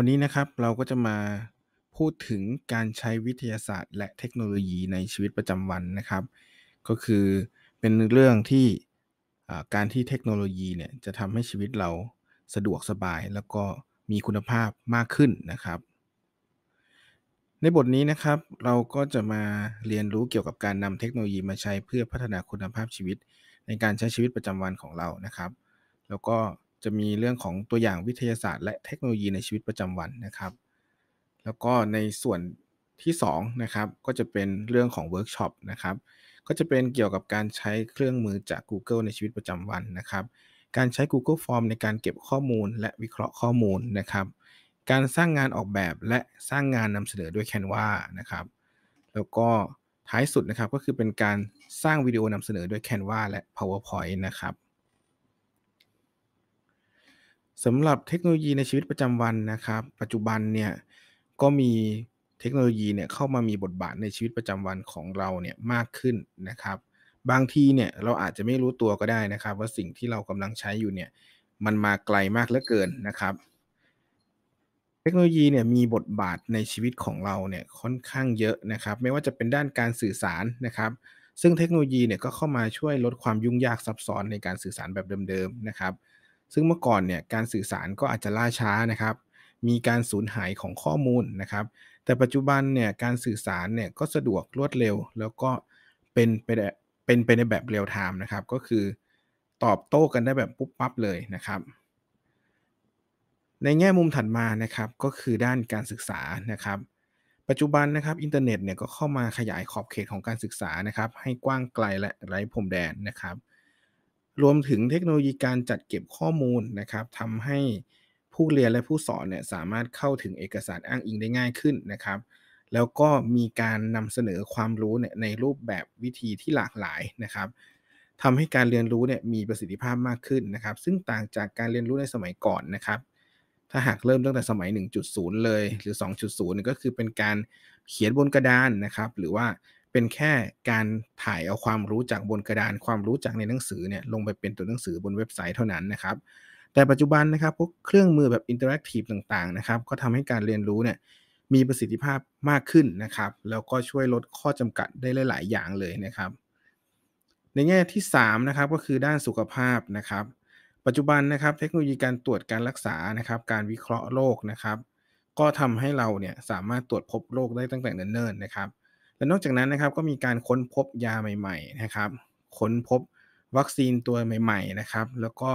วันนี้นะครับเราก็จะมาพูดถึงการใช้วิทยาศาสตร์ และเทคโนโลยีในชีวิตประจำวันนะครับ ก็คือเป็นเรื่องที่การที่เทคโนโลยีเนี่ยจะทำให้ชีวิตเราสะดวกสบายแล้วก็มีคุณภาพมากขึ้นนะครับ ในบทนี้นะครับเราก็จะมาเรียนรู้เกี่ยวกับการนำเทคโนโลยีมาใช้เพื่อพัฒนาคุณภาพชีวิต ในการใช้ชีวิตประจำวันของเรานะครับ แล้วก็จะมีเรื่องของตัวอย่างวิทยาศาสตร์และเทคโนโลยีในชีวิตประจำวันนะครับ แล้วก็ในส่วนที่2นะครับก็จะเป็นเรื่องของเวิร์กช็อปนะครับ ก็จะเป็นเกี่ยวกับการใช้เครื่องมือจาก Google ในชีวิตประจำวันนะครับ การใช้ Google Form ในการเก็บข้อมูลและวิเคราะห์ข้อมูลนะครับ การสร้างงานออกแบบและสร้างงานนำเสนอด้วย Canva นะครับ แล้วก็ท้ายสุดนะครับก็คือเป็นการสร้างวิดีโอนำเสนอด้วย Canva และ PowerPoint นะครับสำหรับเทคโนโลยีในชีวิตประจำวันนะครับ ปัจจุบันเนี่ยก็มีเทคโนโลยีเนี่ยเข้ามามีบทบาทในชีวิตประจำวันของเราเนี่ยมากขึ้นนะครับ บางทีเนี่ยเราอาจจะไม่รู้ตัวก็ได้นะครับ ว่าสิ่งที่เรากำลังใช้อยู่เนี่ยมันมาไกลมากเหลือเกินนะครับ เทคโนโลยีเนี่ยมีบทบาทในชีวิตของเราเนี่ยค่อนข้างเยอะนะครับ ไม่ว่าจะเป็นด้านการสื่อสารนะครับ ซึ่งเทคโนโลยีเนี่ยก็เข้ามาช่วยลดความยุ่งยากซับซ้อนในการสื่อสารแบบเดิมๆนะครับซึ่งเมื่อก่อนเนี่ยการสื่อสารก็อาจจะล่าช้านะครับ มีการสูญหายของข้อมูลนะครับ แต่ปัจจุบันเนี่ยการสื่อสารเนี่ยก็สะดวกรวดเร็วแล้วก็เป็นไปเป็นไปในแบบเรียลไทม์นะครับก็คือตอบโต้กันได้แบบปุ๊บปั๊บเลยนะครับ ในแง่มุมถัดมานะครับก็คือด้านการศึกษานะครับ ปัจจุบันนะครับอินเทอร์เน็ตเนี่ยก็เข้ามาขยายขอบเขตของการศึกษานะครับให้กว้างไกลและไร้พรมแดนนะครับรวมถึงเทคโนโลยีการจัดเก็บข้อมูลนะครับทำให้ผู้เรียนและผู้สอนเนี่ยสามารถเข้าถึงเอกสารอ้างอิงได้ง่ายขึ้นนะครับ แล้วก็มีการนำเสนอความรู้เนี่ยในรูปแบบวิธีที่หลากหลายนะครับทำให้การเรียนรู้เนี่ยมีประสิทธิภาพมากขึ้นนะครับ ซึ่งต่างจากการเรียนรู้ในสมัยก่อนนะครับ ถ้าหากเริ่มตั้งแต่สมัย 1.0เลยหรือ 2.0ก็คือเป็นการเขียนบนกระดานนะครับ หรือว่าเป็นแค่การถ่ายเอาความรู้จากบนกระดาน ความรู้จากในหนังสือเนี่ยลงไปเป็นตัวหนังสือบนเว็บไซต์เท่านั้นนะครับ แต่ปัจจุบันนะครับพวกเครื่องมือแบบอินเทอร์แอคทีฟต่างๆนะครับ ก็ทำให้การเรียนรู้เนี่ยมีประสิทธิภาพมากขึ้นนะครับ แล้วก็ช่วยลดข้อจำกัดได้หลายๆอย่างเลยนะครับ ในแง่ที่ 3 นะครับก็คือด้านสุขภาพนะครับ ปัจจุบันนะครับเทคโนโลยีการตรวจการรักษานะครับการวิเคราะห์โรคนะครับ ก็ทำให้เราเนี่ยสามารถตรวจพบโรคได้ตั้งแต่เนิ่นๆนะครับและนอกจากนั้นนะครับก็มีการค้นพบยาใหม่ๆนะครับ ค้นพบวัคซีนตัวใหม่ๆนะครับแล้วก็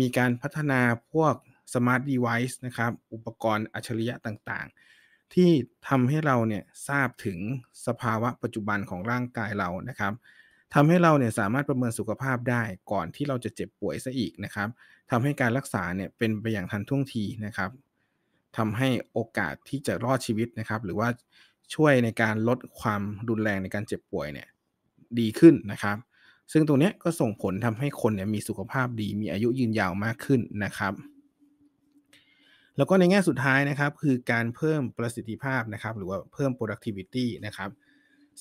มีการพัฒนาพวกสมาร์ทเดเวิ์นะครับอุปกรณ์อัจฉริยะต่างๆ ที่ทำให้เราเนี่ยทราบถึงสภาวะปัจจุบันของร่างกายเรานะครับทำให้เราเนี่ยสามารถประเมินสุขภาพได้ก่อนที่เราจะเจ็บป่วยซะอีกนะครับทำให้การรักษาเนี่ยเป็นไปอย่างทันท่วงทีนะครับทำให้โอกาสที่จะรอดชีวิตนะครับ หรือว่าช่วยในการลดความรุนแรงในการเจ็บป่วยเนี่ยดีขึ้นนะครับ ซึ่งตรงนี้ก็ส่งผลทำให้คนเนี่ยมีสุขภาพดีมีอายุยืนยาวมากขึ้นนะครับ แล้วก็ในแง่สุดท้ายนะครับคือการเพิ่มประสิทธิภาพนะครับหรือว่าเพิ่ม productivity นะครับ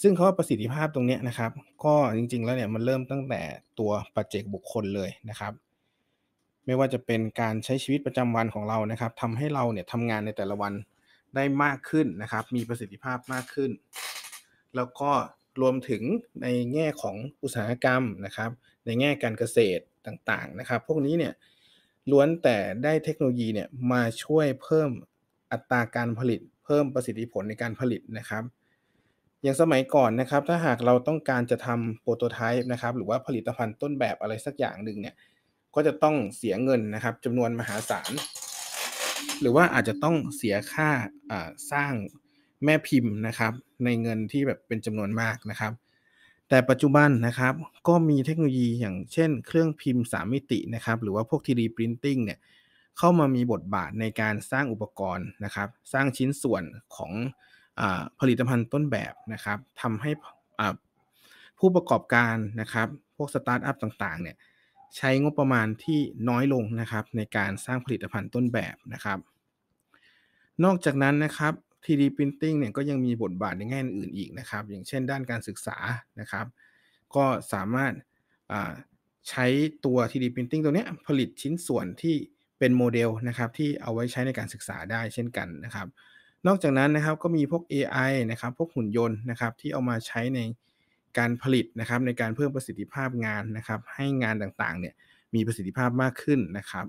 ซึ่งเขาประสิทธิภาพตรงนี้นะครับ ก็จริงๆ แล้วเนี่ยมันเริ่มตั้งแต่ตัวปัจเจกบุคคลเลยนะครับ ไม่ว่าจะเป็นการใช้ชีวิตประจำวันของเรานะครับทำให้เราเนี่ยทำงานในแต่ละวันได้มากขึ้นนะครับ มีประสิทธิภาพมากขึ้น แล้วก็รวมถึงในแง่ของอุตสาหกรรมนะครับ ในแง่การเกษตรต่างๆนะครับ พวกนี้เนี่ยล้วนแต่ได้เทคโนโลยีเนี่ยมาช่วยเพิ่มอัตราการผลิต เพิ่มประสิทธิผลในการผลิตนะครับ อย่างสมัยก่อนนะครับ ถ้าหากเราต้องการจะทำโปรโตไทป์นะครับ หรือว่าผลิตภัณฑ์ต้นแบบอะไรสักอย่างหนึ่งเนี่ย ก็จะต้องเสียเงินนะครับจำนวนมหาศาลหรือว่าอาจจะต้องเสียค่าสร้างแม่พิมพ์นะครับ ในเงินที่แบบเป็นจำนวนมากนะครับ แต่ปัจจุบันนะครับก็มีเทคโนโลยี อย่างเช่นเครื่องพิมพ์ 3 มิตินะครับ หรือว่าพวก 3D Printing เนี่ยเข้ามามีบทบาทในการสร้างอุปกรณ์นะครับ สร้างชิ้นส่วนของอผลิตภัณฑ์ต้นแบบนะครับทำให้ผู้ประกอบการนะครับ พวกสตาร์ทอัพต่างๆเนี่ยใช้งบประมาณที่น้อยลงนะครับในการสร้างผลิตภัณฑ์ต้นแบบนะครับนอกจากนั้นนะครับ 3D Printing เนี่ยก็ยังมีบทบาทในแง่อื่นอีกนะครับ อย่างเช่น ด้านการศึกษา นะครับ ก็สามารถใช้ตัว 3D Printing ตัวนี้ผลิตชิ้นส่วนที่เป็นโมเดลนะครับ ที่เอาไว้ใช้ในการศึกษาได้เช่นกันนะครับ นอกจากนั้นนะครับก็มีพวก AI นะครับ พวกหุ่นยนต์นะครับ ที่เอามาใช้ในการผลิตนะครับ ในการเพิ่มประสิทธิภาพงานนะครับ ให้งานต่างๆ เนี่ยมีประสิทธิภาพมากขึ้นนะครับ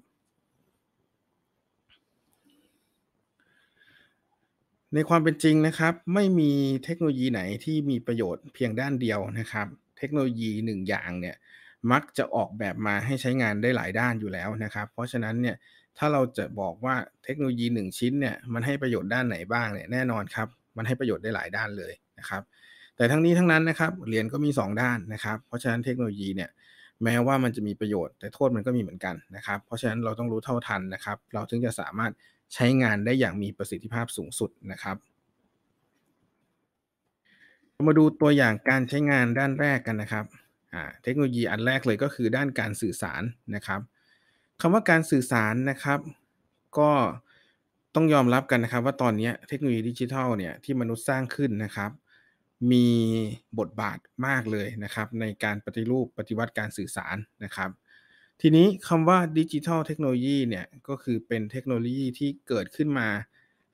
ในความเป็นจริงนะครับ ไม่มีเทคโนโลยีไหนที่มีประโยชน์เพียงด้านเดียวนะครับเทคโนโลยีหนึ่งอย่างเนี่ยมักจะออกแบบมาให้ใช้งานได้หลายด้านอยู่แล้วนะครับ เพราะฉะนั้นเนี่ยถ้าเราจะบอกว่าเทคโนโลยี1ชิ้นเนี่ยมันให้ประโยชน์ด้านไหนบ้างเนี่ยแน่นอนครับ มันให้ประโยชน์ได้หลายด้านเลยนะครับแต่ทั้งนี้ทั้งนั้นนะครับเหรียญก็มี 2 ด้านนะครับเพราะฉะนั้นเทคโนโลยีเนี่ยแม้ว่ามันจะมีประโยชน์แต่โทษมันก็มีเหมือนกันนะครับเพราะฉะนั้นเราต้องรู้เท่าทันนะครับ เราถึงจะสามารถใช้งานได้อย่างมีประสิทธิภาพสูงสุดนะครับมาดูตัวอย่างการใช้งานด้านแรกกันนะครับ เทคโนโลยีอันแรกเลยก็คือด้านการสื่อสารนะครับคำว่าการสื่อสารนะครับ ก็ต้องยอมรับกันนะครับ ว่าตอนนี้เทคโนโลยีดิจิทัลเนี่ยที่มนุษย์สร้างขึ้นนะครับ มีบทบาทมากเลยนะครับ ในการปฏิรูปปฏิวัติการสื่อสารนะครับทีนี้คำว่าดิจิทัลเทคโนโลยีเนี่ยก็คือเป็นเทคโนโลยีที่เกิดขึ้นมา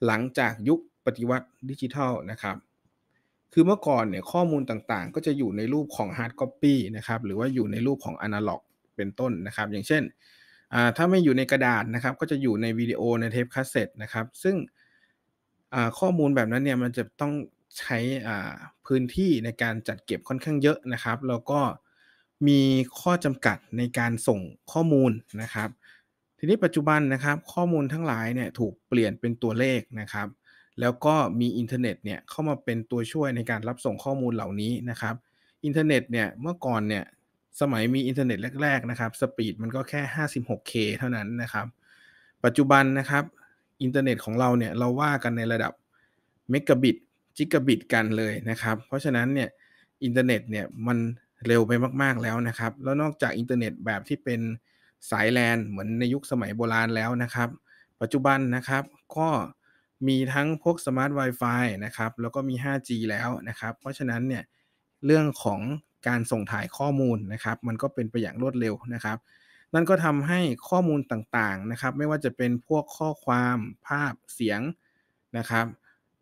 หลังจากยุคปฏิวัติดิจิทัลนะครับ คือเมื่อก่อนเนี่ยข้อมูลต่างๆก็จะอยู่ในรูปของฮาร์ดคอปปี้นะครับหรือว่าอยู่ในรูปของอนาล็อกเป็นต้นนะครับ อย่างเช่น ถ้าไม่อยู่ในกระดาษนะครับ ก็จะอยู่ในวิดีโอในเทปคาสเซ็ตนะครับซึ่งข้อมูลแบบนั้นเนี่ยมันจะต้องใช้พื้นที่ในการจัดเก็บค่อนข้างเยอะนะครับ แล้วก็มีข้อจำกัดในการส่งข้อมูลนะครับ ทีนี้ปัจจุบันนะครับ ข้อมูลทั้งหลายเนี่ยถูกเปลี่ยนเป็นตัวเลขนะครับ แล้วก็มีอินเทอร์เน็ตเนี่ยเข้ามาเป็นตัวช่วยในการรับส่งข้อมูลเหล่านี้นะครับอินเทอร์เน็ตเนี่ยเมื่อก่อนเนี่ยสมัยมีอินเทอร์เน็ตแรกๆ นะครับสปีดมันก็แค่ 56K เท่านั้นนะครับ ปัจจุบันนะครับอินเทอร์เน็ตของเราเนี่ยเราว่ากันในระดับเมกะบิตจิกะบิตกันเลยนะครับ เพราะฉะนั้นเนี่ยอินเทอร์เน็ตเนี่ยมันเร็วไปมาก ๆ แล้วนะครับ แล้วนอกจากอินเทอร์เน็ตแบบที่เป็นสายแลนเหมือนในยุคสมัยโบราณแล้วนะครับ ปัจจุบันนะครับก็มีทั้งพวกสมาร์ท Wi-Fi นะครับแล้วก็มี 5G แล้วนะครับ เพราะฉะนั้นเนี่ยเรื่องของการส่งถ่ายข้อมูลนะครับ มันก็เป็นไปอย่างรวดเร็วนะครับนั่นก็ทำให้ข้อมูลต่างๆนะครับไม่ว่าจะเป็นพวกข้อความภาพเสียงนะครับ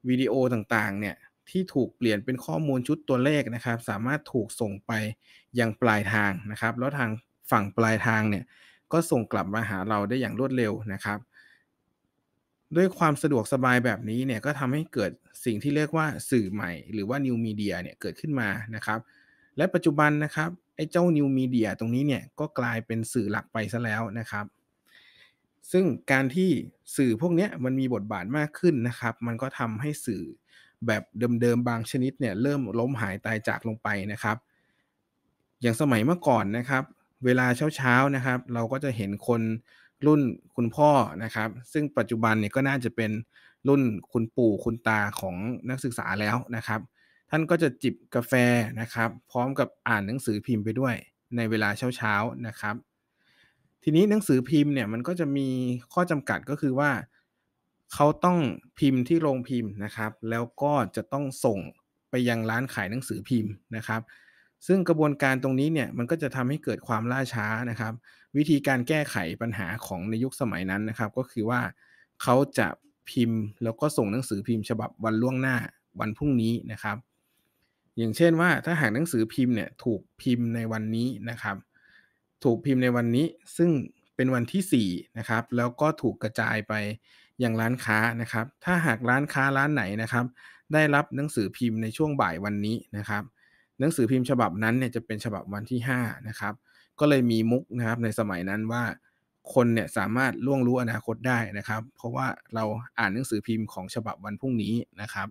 วิดีโอต่างๆ เนี่ยที่ถูกเปลี่ยนเป็นข้อมูลชุดตัวเลขนะครับ สามารถถูกส่งไป ยังปลายทางนะครับ แล้วทางฝั่งปลายทางเนี่ยก็ส่งกลับมาหาเราได้อย่างรวดเร็วนะครับ ด้วยความสะดวกสบายแบบนี้เนี่ย ก็ทำให้เกิดสิ่งที่เรียกว่าสื่อใหม่ หรือว่า new media เนี่ยเกิดขึ้นมานะครับและปัจจุบันนะครับไอ้เจ้า new media ตรงนี้เนี่ยก็กลายเป็นสื่อหลักไปซะแล้วนะครับ ซึ่งการที่สื่อพวกนี้มันมีบทบาทมากขึ้นนะครับ มันก็ทำให้สื่อแบบเดิมๆ บางชนิดเนี่ย เริ่มล้มหายตายจากลงไปนะครับ อย่างสมัยเมื่อก่อนนะครับ เวลาเช้าๆนะครับ เราก็จะเห็นคนรุ่นคุณพ่อนะครับ ซึ่งปัจจุบันเนี่ยก็น่าจะเป็นรุ่นคุณปู่คุณตาของนักศึกษาแล้วนะครับ ท่านก็จะจิบกาแฟนะครับ พร้อมกับอ่านหนังสือพิมพ์ไปด้วย ในเวลาเช้าๆนะครับ ทีนี้หนังสือพิมพ์เนี่ยมันก็จะมีข้อจำกัดก็คือว่าเขาต้องพิมพ์ที่โรงพิมพ์นะครับ แล้วก็จะต้องส่งไปยังร้านขายหนังสือพิมพ์นะครับ ซึ่งกระบวนการตรงนี้เนี่ยมันก็จะทำให้เกิดความล่าช้านะครับ วิธีการแก้ไขปัญหาของในยุคสมัยนั้นนะครับ ก็คือว่าเขาจะพิมพ์ แล้วก็ส่งหนังสือพิมพ์ฉบับวันล่วงหน้าวันพรุ่งนี้นะครับ อย่างเช่นว่าถ้าหากหนังสือพิมพ์เนี่ยถูกพิมพ์ในวันนี้นะครับ ถูกพิมพ์ในวันนี้ ซึ่งเป็นวันที่4นะครับ แล้วก็ถูกกระจายไปอย่างร้านค้านะครับ ถ้าหากร้านค้าร้านไหนนะครับ ได้รับหนังสือพิมพ์ในช่วงบ่ายวันนี้นะครับ หนังสือพิมพ์ฉบับนั้นเนี่ยจะเป็นฉบับวันที่5นะครับ ก็เลยมีมุกนะครับ ในสมัยนั้นว่าคนเนี่ยสามารถล่วงรู้อนาคตได้นะครับ เพราะว่าเราอ่านหนังสือพิมพ์ของฉบับวันพรุ่งนี้นะครับ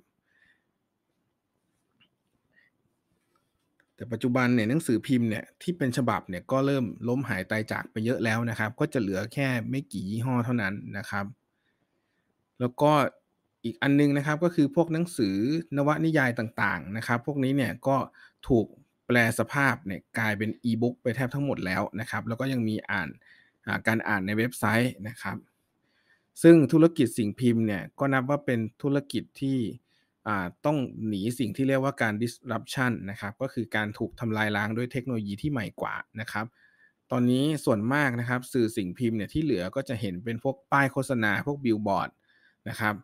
แต่ปัจจุบัน เนี่ยหนังสือพิมพ์เนี่ยที่เป็นฉบับเนี่ยก็เริ่มล้มหายตายจากไปเยอะแล้วนะครับ ก็จะเหลือแค่ไม่กี่ยี่ห้อเท่านั้นนะครับแล้วก็อีกอันนึงนะครับก็คือพวกหนังสือนวนิยายต่างๆนะครับ พวกนี้เนี่ยก็ถูกแปลสภาพเนี่ยกลายเป็นอีบุ๊กไปแทบทั้งหมดแล้วนะครับแล้วก็ยังมีอ่านการอ่านในเว็บไซต์นะครับ ซึ่งธุรกิจสิ่งพิมพ์เนี่ยก็นับว่าเป็นธุรกิจที่ต้องหนีสิ่งที่เรียกว่าการ disruption นะครับก็คือการถูกทำลายล้างด้วยเทคโนโลยีที่ใหม่กว่านะครับตอนนี้ส่วนมากนะครับ สื่อสิ่งพิมพ์เนี่ยที่เหลือก็จะเห็นเป็นพวกป้ายโฆษณาพวกบิลบอร์ดนะครับ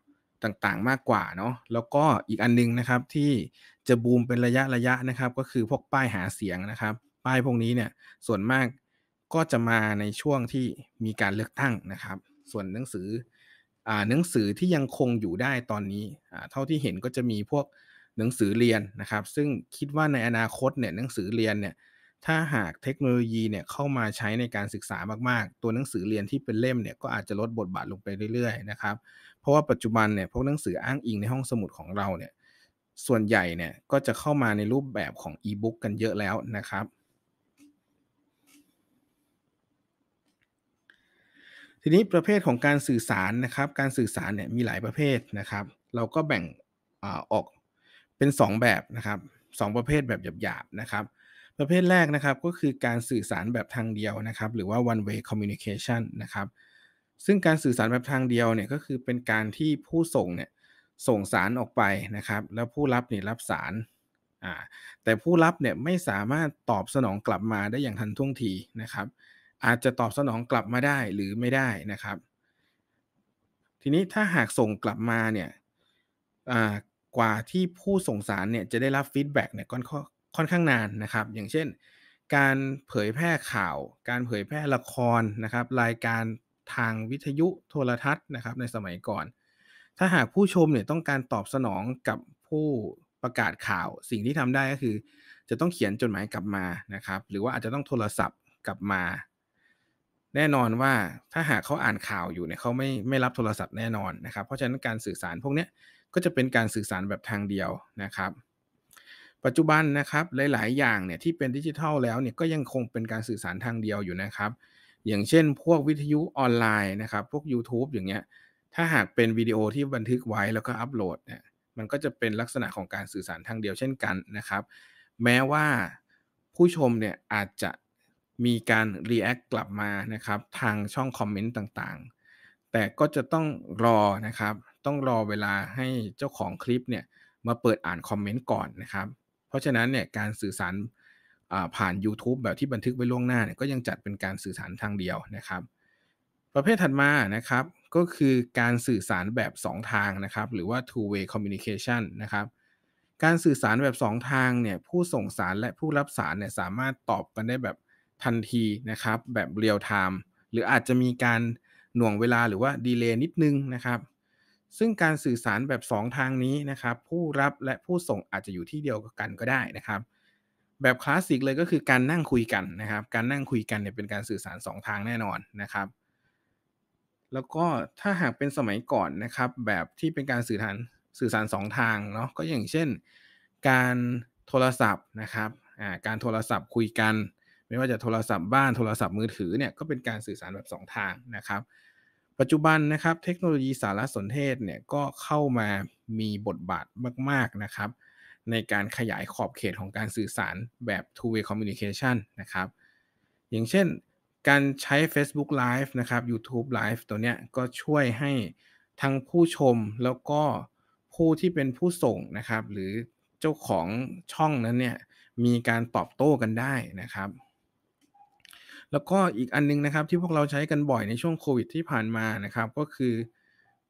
ต่างๆ มากกว่าเนาะ แล้วก็อีกอันนึงนะครับที่จะบูมเป็นระยะระยะนะครับ ก็คือพวกป้ายหาเสียงนะครับ ป้ายพวกนี้เนี่ยส่วนมากก็จะมาในช่วงที่มีการเลือกตั้งนะครับ ส่วนหนังสืออ่าหนังสือที่ยังคงอยู่ได้ตอนนี้อ่าเท่าที่เห็นก็จะมีพวกหนังสือเรียนนะครับ ซึ่งคิดว่าในอนาคตเนี่ยหนังสือเรียนเนี่ยถ้าหากเทคโนโลยีเนี่ยเข้ามาใช้ในการศึกษามากๆ ตัวหนังสือเรียนที่เป็นเล่มเนี่ยก็อาจจะลดบทบาทลงไปเรื่อยๆ นะครับเพราะว่าปัจจุบันเนี่ยพวกหนังสืออ้างอิงในห้องสมุดของเราเนี่ยส่วนใหญ่เนี่ยก็จะเข้ามาในรูปแบบของอีบุ๊กกันเยอะแล้วนะครับ ทีนี้ประเภทของการสื่อสารนะครับ การสื่อสารเนี่ยมีหลายประเภทนะครับ เราก็แบ่งอออกเป็น 2 แบบนะครับ 2 ประเภทแบบหยาบๆนะครับ ประเภทแรกนะครับก็คือการสื่อสารแบบทางเดียวนะครับ หรือว่า one way communication นะครับซึ่งการสื่อสารแบบทางเดียวเนี่ยก็คือเป็นการที่ผู้ส่งเนี่ยส่งสารออกไปนะครับแล้วผู้รับเนี่ยรับสารอ่าแต่ผู้รับเนี่ยไม่สามารถตอบสนองกลับมาได้อย่างทันท่วงทีนะครับ อาจจะตอบสนองกลับมาได้หรือไม่ได้นะครับ ทีนี้ถ้าหากส่งกลับมาเนี่ยกว่าที่ผู้ส่งสารเนี่ยจะได้รับฟีดแบ็กเนี่ยค่อนค่อนข้างนานนะครับ อย่างเช่น การเผยแพร่ข่าว การเผยแพร่ละครนะครับ รายการทางวิทยุโทรทัศน์นะครับ ในสมัยก่อน ถ้าหากผู้ชมเนี่ยต้องการตอบสนองกับผู้ประกาศข่าวสิ่งที่ทำได้ก็คือ จะต้องเขียนจดหมายกลับมานะครับ หรือว่าอาจจะต้องโทรศัพท์กลับมา แน่นอนว่าถ้าหากเขาอ่านข่าวอยู่เนี่ยเขาไม่ไม่รับโทรศัพท์แน่นอนนะครับ เพราะฉะนั้นการสื่อสารพวกนี้ก็จะเป็นการสื่อสารแบบทางเดียวนะครับ ปัจจุบันนะครับหลาย ๆ อย่างเนี่ยที่เป็นดิจิทัลแล้วเนี่ยก็ยังคงเป็นการสื่อสารทางเดียวอยู่นะครับอย่างเช่นพวกวิทยุออนไลน์นะครับ พวก YouTube อย่างเงี้ย ถ้าหากเป็นวิดีโอที่บันทึกไว้แล้วก็อัปโหลดเนี่ย มันก็จะเป็นลักษณะของการสื่อสารทางเดียวเช่นกันนะครับ แม้ว่าผู้ชมเนี่ยอาจจะมีการรีแอคกลับมานะครับทางช่องคอมเมนต์ต่างๆ แต่ก็จะต้องรอนะครับ ต้องรอเวลาให้เจ้าของคลิปเนี่ยมาเปิดอ่านคอมเมนต์ก่อนนะครับ เพราะฉะนั้นเนี่ยการสื่อสารผ่าน YouTube แบบที่บันทึกไว้ล่วงหน้าเนี่ยก็ยังจัดเป็นการสื่อสารทางเดียวนะครับ ประเภทถัดมานะครับก็คือการสื่อสารแบบ 2 ทางนะครับ หรือว่า two way communication นะครับการสื่อสารแบบ 2 ทางเนี่ยผู้ส่งสารและผู้รับสารเนี่ยสามารถตอบกันได้แบบทันทีนะครับ แบบเรียลไทม์หรืออาจจะมีการหน่วงเวลาหรือว่าดีเลย์นิดนึงนะครับ ซึ่งการสื่อสารแบบ 2 ทางนี้นะครับ ผู้รับและผู้ส่งอาจจะอยู่ที่เดียวกันก็ได้นะครับแบบคลาสสิกเลยก็คือการนั่งคุยกันนะครับ การนั่งคุยกันเนี่ยเป็นการสื่อสาร2ทางแน่นอนนะครับแล้วก็ถ้าหากเป็นสมัยก่อนนะครับ แบบที่เป็นการสื่อสารสื่อสาร2ทางเนาะก็อย่างเช่นการโทรศัพท์นะครับการโทรศัพท์คุยกัน ไม่ว่าจะโทรศัพท์บ้านโทรศัพท์มือถือเนี่ยก็เป็นการสื่อสารแบบ 2 ทางนะครับ ปัจจุบันนะครับเทคโนโลยีสารสนเทศเนี่ยก็เข้ามามีบทบาทมากๆนะครับในการขยายขอบเขตของการสื่อสารแบบ two-way communication นะครับ อย่างเช่นการใช้ Facebook Live นะครับ YouTube Live ตัวเนี้ยก็ช่วยให้ทั้งผู้ชมแล้วก็ผู้ที่เป็นผู้ส่งนะครับ หรือเจ้าของช่องนั้นเนี่ยมีการตอบโต้กันได้นะครับ แล้วก็อีกอันนึงนะครับที่พวกเราใช้กันบ่อยในช่วงโควิดที่ผ่านมานะครับ ก็คือ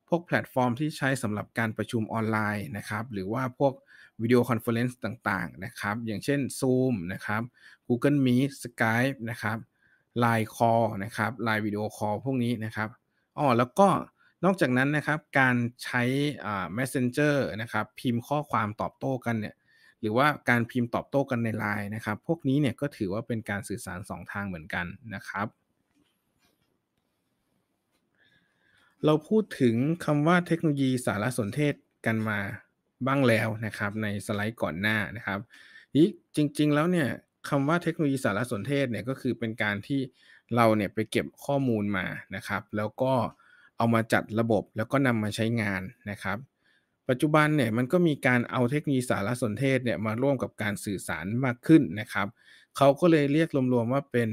พวกแพลตฟอร์มที่ใช้สำหรับการประชุมออนไลน์นะครับ หรือว่าพวกวิดีโอคอนเฟอเรนซ์ต่างๆ นะครับ อย่างเช่น Zoom นะครับ Google Meet Skype นะครับ Line Call นะครับ Line Video Call พวกนี้นะครับอ๋อแล้วก็นอกจากนั้นนะครับการใช้ messenger นะครับ พิมพ์ข้อความตอบโต้กันเนี่ยหรือว่าการพิมพ์ตอบโต้กันในไลน์นะครับ พวกนี้เนี่ยก็ถือว่าเป็นการสื่อสาร 2 ทางเหมือนกันนะครับ เราพูดถึงคำว่าเทคโนโลยีสารสนเทศกันมาบ้างแล้วนะครับในสไลด์ก่อนหน้านะครับนี่จริงๆแล้วเนี่ยคำว่าเทคโนโลยีสารสนเทศเนี่ยก็คือเป็นการที่เราเนี่ยไปเก็บข้อมูลมานะครับแล้วก็เอามาจัดระบบแล้วก็นำมาใช้งานนะครับปัจจุบันเนี่ยมันก็มีการเอาเทคโนโลยีสารสนเทศเนี่ยมาร่วมกับการสื่อสารมากขึ้นนะครับเขาก็เลยเรียกรวมๆว่าเป็น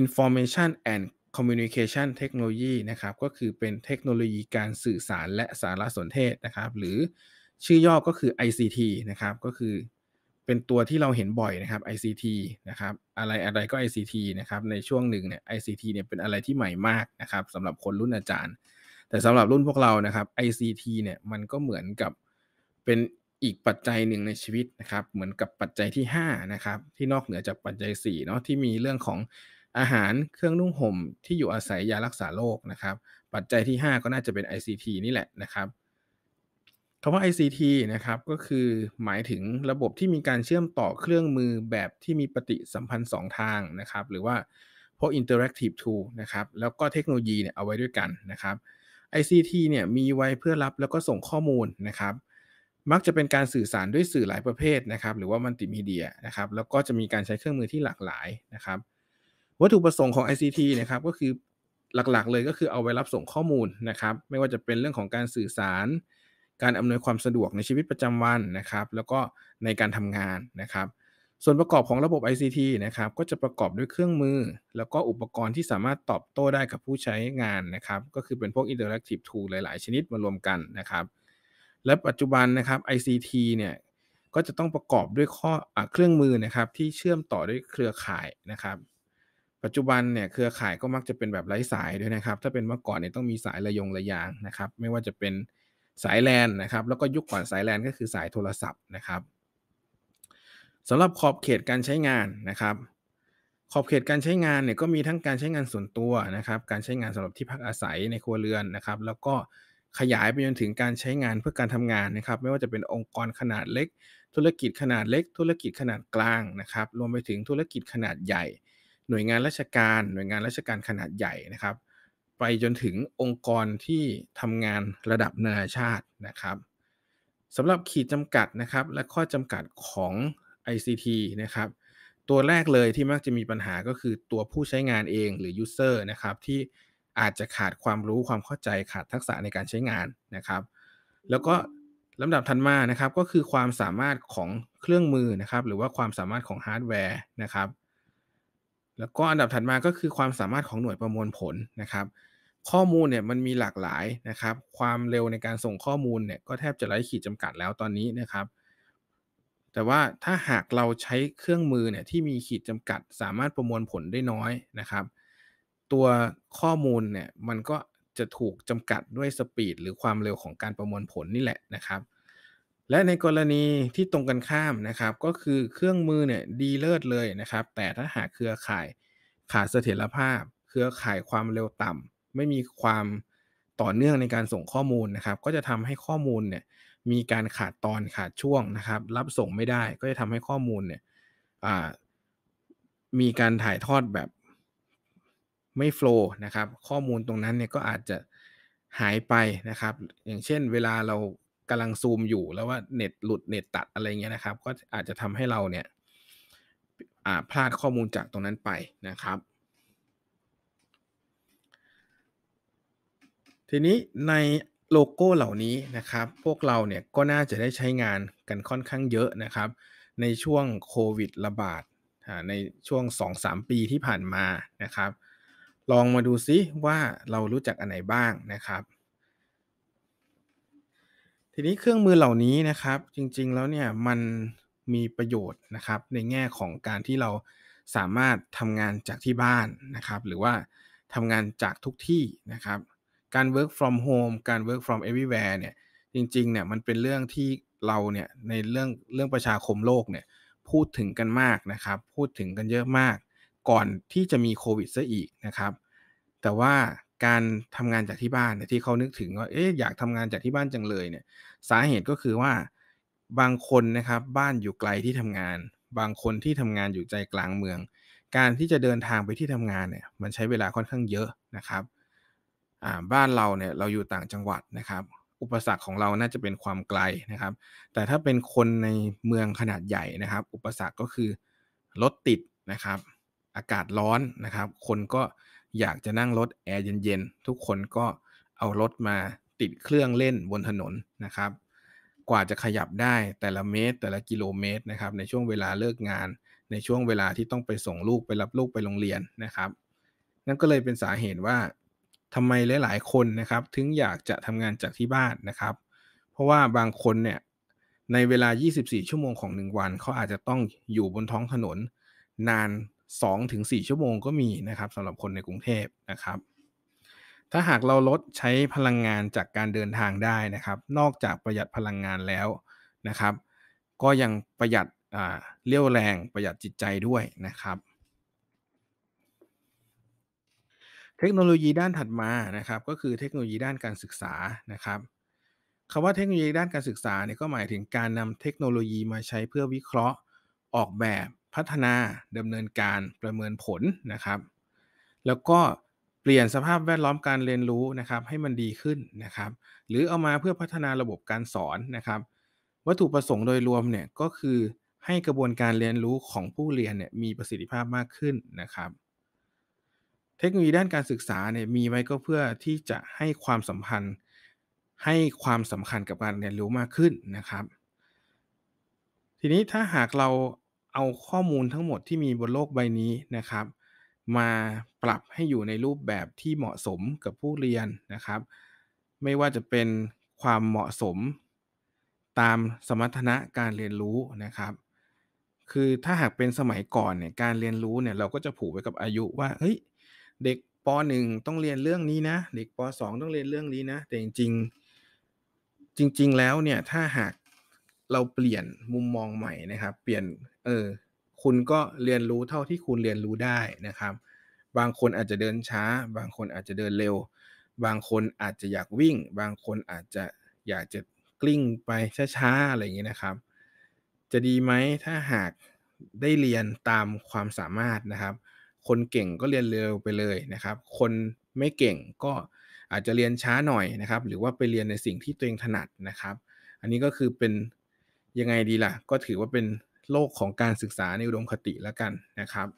information and Communication Technology นะครับก็คือเป็นเทคโนโลยีการสื่อสารและสารสนเทศนะครับ หรือชื่อย่อก็คือ ICT นะครับก็คือเป็นตัวที่เราเห็นบ่อยนะครับ ICT นะครับอะไรอะไรก็ ICT นะครับในช่วงหนึ่งเนี่ย ICT เนี่ยเป็นอะไรที่ใหม่มากนะครับสำหรับคนรุ่นอาจารย์ แต่สำหรับรุ่นพวกเรานะครับ ICT เนี่ยมันก็เหมือนกับเป็นอีกปัจจัยหนึ่งในชีวิตนะครับ เหมือนกับปัจจัยที่5นะครับที่นอกเหนือจากปัจจัย4เนาะที่มีเรื่องของอาหารเครื่องนุ่งห่ม ที่อยู่อาศัยยารักษาโรคนะครับ ปัจจัยที่ 5 ก็น่าจะเป็น ICT นี่แหละนะครับคำว่า ICT นะครับก็คือหมายถึงระบบที่มีการเชื่อมต่อเครื่องมือแบบที่มีปฏิสัมพันธ์ 2 ทางนะครับ หรือว่าพวก interactive tool นะครับแล้วก็เทคโนโลยีเนี่ยเอาไว้ด้วยกันนะครับ ICT เนี่ยมีไว้เพื่อรับแล้วก็ส่งข้อมูลนะครับ มักจะเป็นการสื่อสารด้วยสื่อหลายประเภทนะครับ หรือว่ามัลติมีเดียนะครับ แล้วก็จะมีการใช้เครื่องมือที่หลากหลายนะครับวัตถุประสงค์ของ ICT นะครับ ก็คือหลักๆเลยก็คือเอาไว้รับส่งข้อมูลนะครับ ไม่ว่าจะเป็นเรื่องของการสื่อสาร การอำนวยความสะดวกในชีวิตประจำวันนะครับ แล้วก็ในการทำงานนะครับ ส่วนประกอบของระบบ ICT นะครับ ก็จะประกอบด้วยเครื่องมือ แล้วก็อุปกรณ์ที่สามารถตอบโต้ได้กับผู้ใช้งานนะครับ ก็คือเป็นพวก Interactive Tool หลายๆ ชนิดมารวมกันนะครับ และปัจจุบันนะครับ ICT เนี่ยก็จะต้องประกอบด้วยข้ออเครื่องมือนะครับ ที่เชื่อมต่อด้วยเครือข่ายนะครับปัจจุบันเนี่ยเครือข่ายก็มักจะเป็นแบบไร้สายด้วยนะครับ ถ้าเป็นเมื่อก่อนเนี่ยต้องมีสายระยงระยางนะครับ ไม่ว่าจะเป็นสายแลนนะครับ แล้วก็ยุคก่อนสายแลนก็คือสายโทรศัพท์นะครับสำหรับขอบเขตการใช้งานนะครับ ขอบเขตการใช้งานเนี่ยก็มีทั้งการใช้งานส่วนตัวนะครับการใช้งานสำหรับที่พักอาศัยในครัวเรือนนะครับ แล้วก็ขยายไปจนถึงการใช้งานเพื่อการทำงานนะครับ ไม่ว่าจะเป็นองค์กรขนาดเล็ก ธุรกิจขนาดเล็ก ธุรกิจขนาดกลางนะครับรวมไปถึงธุรกิจขนาดใหญ่หน่วยงานราชการ หน่วยงานราชการขนาดใหญ่นะครับ ไปจนถึงองค์กรที่ทำงานระดับนานาชาตินะครับสำหรับขีดจำกัดนะครับและข้อจำกัดของ ICT นะครับ ตัวแรกเลยที่มักจะมีปัญหาก็คือตัวผู้ใช้งานเอง หรือ user นะครับ ที่อาจจะขาดความรู้ความเข้าใจขาดทักษะในการใช้งานนะครับ แล้วก็ลำดับถัดมานะครับก็คือความสามารถของเครื่องมือนะครับ หรือว่าความสามารถของฮาร์ดแวร์นะครับแล้วก็อันดับถัดมาก็คือความสามารถของหน่วยประมวลผลนะครับ ข้อมูลเนี่ยมันมีหลากหลายนะครับ ความเร็วในการส่งข้อมูลเนี่ยก็แทบจะไร้ขีดจำกัดแล้วตอนนี้นะครับ แต่ว่าถ้าหากเราใช้เครื่องมือเนี่ยที่มีขีดจำกัดสามารถประมวลผลได้น้อยนะครับตัวข้อมูลเนี่ยมันก็จะถูกจำกัดด้วยสปีดหรือความเร็วของการประมวลผลนี่แหละนะครับเและในกรณีที่ตรงกันข้ามนะครับ ก็คือเครื่องมือเนี่ยดีเลิศเลยนะครับ แต่ถ้าหากเครือข่ายขาดเสถียรภาพ เครือข่ายความเร็วต่ำ ไม่มีความต่อเนื่องในการส่งข้อมูลนะครับ ก็จะทำให้ข้อมูลเนี่ยมีการขาดตอนขาดช่วงนะครับ รับส่งไม่ได้ก็จะทำให้ข้อมูลเนี่ยมีการถ่ายทอดแบบไม่โฟล์นะครับ ข้อมูลตรงนั้นเนี่ยก็อาจจะหายไปนะครับ อย่างเช่น เวลาเรากำลังซูมอยู่แล้วว่าเน็ตหลุดเน็ตตัดอะไรเงี้ยนะครับ ก็อาจจะทำให้เราเนี่ยพลาดข้อมูลจากตรงนั้นไปนะครับ ทีนี้ในโลโก้เหล่านี้นะครับ พวกเราเนี่ยก็น่าจะได้ใช้งานกันค่อนข้างเยอะนะครับ ในช่วงโควิดระบาดในช่วง 2-3 ปีที่ผ่านมานะครับ ลองมาดูซิ ว่าเรารู้จักอันไหนบ้างนะครับทีนี้เครื่องมือเหล่านี้นะครับ จริงๆแล้วเนี่ยมันมีประโยชน์นะครับ ในแง่ของการที่เราสามารถทำงานจากที่บ้านนะครับ หรือว่าทำงานจากทุกที่นะครับ การ work from home การ work from everywhere เนี่ย จริงๆเนี่ยมันเป็นเรื่องที่เราเนี่ยในเรื่องเรื่องประชาคมโลกเนี่ยพูดถึงกันมากนะครับ พูดถึงกันเยอะมาก ก่อนที่จะมีโควิดซะอีกนะครับ แต่ว่าการทำงานจากที่บ้านเนี่ยที่เขานึกถึงว่าเอ๊ะอยากทำงานจากที่บ้านจังเลยเนี่ยสาเหตุก็คือว่าบางคนนะครับบ้านอยู่ไกลที่ทำงาน บางคนที่ทำงานอยู่ใจกลางเมือง การที่จะเดินทางไปที่ทำงานเนี่ยมันใช้เวลาค่อนข้างเยอะนะครับอ่าบ้านเราเนี่ยเราอยู่ต่างจังหวัดนะครับอุปสรรคของเราน่าจะเป็นความไกลนะครับ แต่ถ้าเป็นคนในเมืองขนาดใหญ่นะครับ อุปสรรคก็คือรถติดนะครับ อากาศร้อนนะครับ คนก็อยากจะนั่งรถแอร์เย็นๆทุกคนก็เอารถมาติดเครื่องเล่นบนถนนนะครับกว่าจะขยับได้แต่ละเมตร แต่ละกิโลเมตรนะครับในช่วงเวลาเลิกงาน ในช่วงเวลาที่ต้องไปส่งลูกไปรับลูกไปโรงเรียนนะครับ นั่นก็เลยเป็นสาเหตุว่าทำไมหลายๆคนนะครับ ถึงอยากจะทำงานจากที่บ้านนะครับ เพราะว่าบางคนเนี่ยในเวลา 24 ชั่วโมงของ1 วันเขาอาจจะต้องอยู่บนท้องถนนนาน2ถึงสชั่วโมงก็มีนะครับสำหรับคนในกรุงเทพนะครับ ถ้าหากเราลดใช้พลังงานจากการเดินทางได้นะครับ นอกจากประหยัดพลังงานแล้วนะครับ ก็ยังประหยัดเรี่ยวแรงประหยัดจิตใจด้วยนะครับ เทคโนโลยีด้านถัดมานะครับก็คือเทคโนโลยีด้านการศึกษานะครับคำว่าเทคโนโลยีด้านการศึกษาเนี่ยก็หมายถึงการนำเทคโนโลยีมาใช้เพื่อวิเคราะห์ออกแบบพัฒนาดำเนินการประเมินผลนะครับ แล้วก็เปลี่ยนสภาพแวดล้อมการเรียนรู้นะครับ ให้มันดีขึ้นนะครับ หรือเอามาเพื่อพัฒนาระบบการสอนนะครับ วัตถุประสงค์โดยรวมเนี่ยก็คือให้กระบวนการเรียนรู้ของผู้เรียนเนี่ยมีประสิทธิภาพมากขึ้นนะครับ เทคโนโลยีด้านการศึกษาเนี่ยมีไว้ก็เพื่อที่จะให้ความสัมพันธ์ ให้ความสำคัญกับการเรียนรู้มากขึ้นนะครับ ทีนี้ถ้าหากเราเอาข้อมูลทั้งหมดที่มีบนโลกใบนี้นะครับ มาปรับให้อยู่ในรูปแบบที่เหมาะสมกับผู้เรียนนะครับ ไม่ว่าจะเป็นความเหมาะสมตามสมรรถนะการเรียนรู้นะครับ คือถ้าหากเป็นสมัยก่อนเนี่ยการเรียนรู้เนี่ยเราก็จะผูกไว้กับอายุว่าเฮ้ยเด็กป .1 ต้องเรียนเรื่องนี้นะเด็กป .2 ต้องเรียนเรื่องนี้นะ แต่จริงจริง ๆ แล้วเนี่ยถ้าหากเราเปลี่ยนมุมมองใหม่นะครับ เปลี่ยน เออ คุณก็เรียนรู้เท่าที่คุณเรียนรู้ได้นะครับ บางคนอาจจะเดินช้า บางคนอาจจะเดินเร็ว บางคนอาจจะอยากวิ่ง บางคนอาจจะอยากจะกลิ้งไปช้าๆอะไรอย่างนี้นะครับ จะดีไหม ถ้าหากได้เรียนตามความสามารถนะครับ คนเก่งก็เรียนเร็วไปเลยนะครับ คนไม่เก่งก็อาจจะเรียนช้าหน่อยนะครับ หรือว่าไปเรียนในสิ่งที่ตัวเองถนัดนะครับ อันนี้ก็คือเป็นยังไงดีล่ะก็ถือว่าเป็นโลกของการศึกษาในอุดมคติแล้วกันนะครับ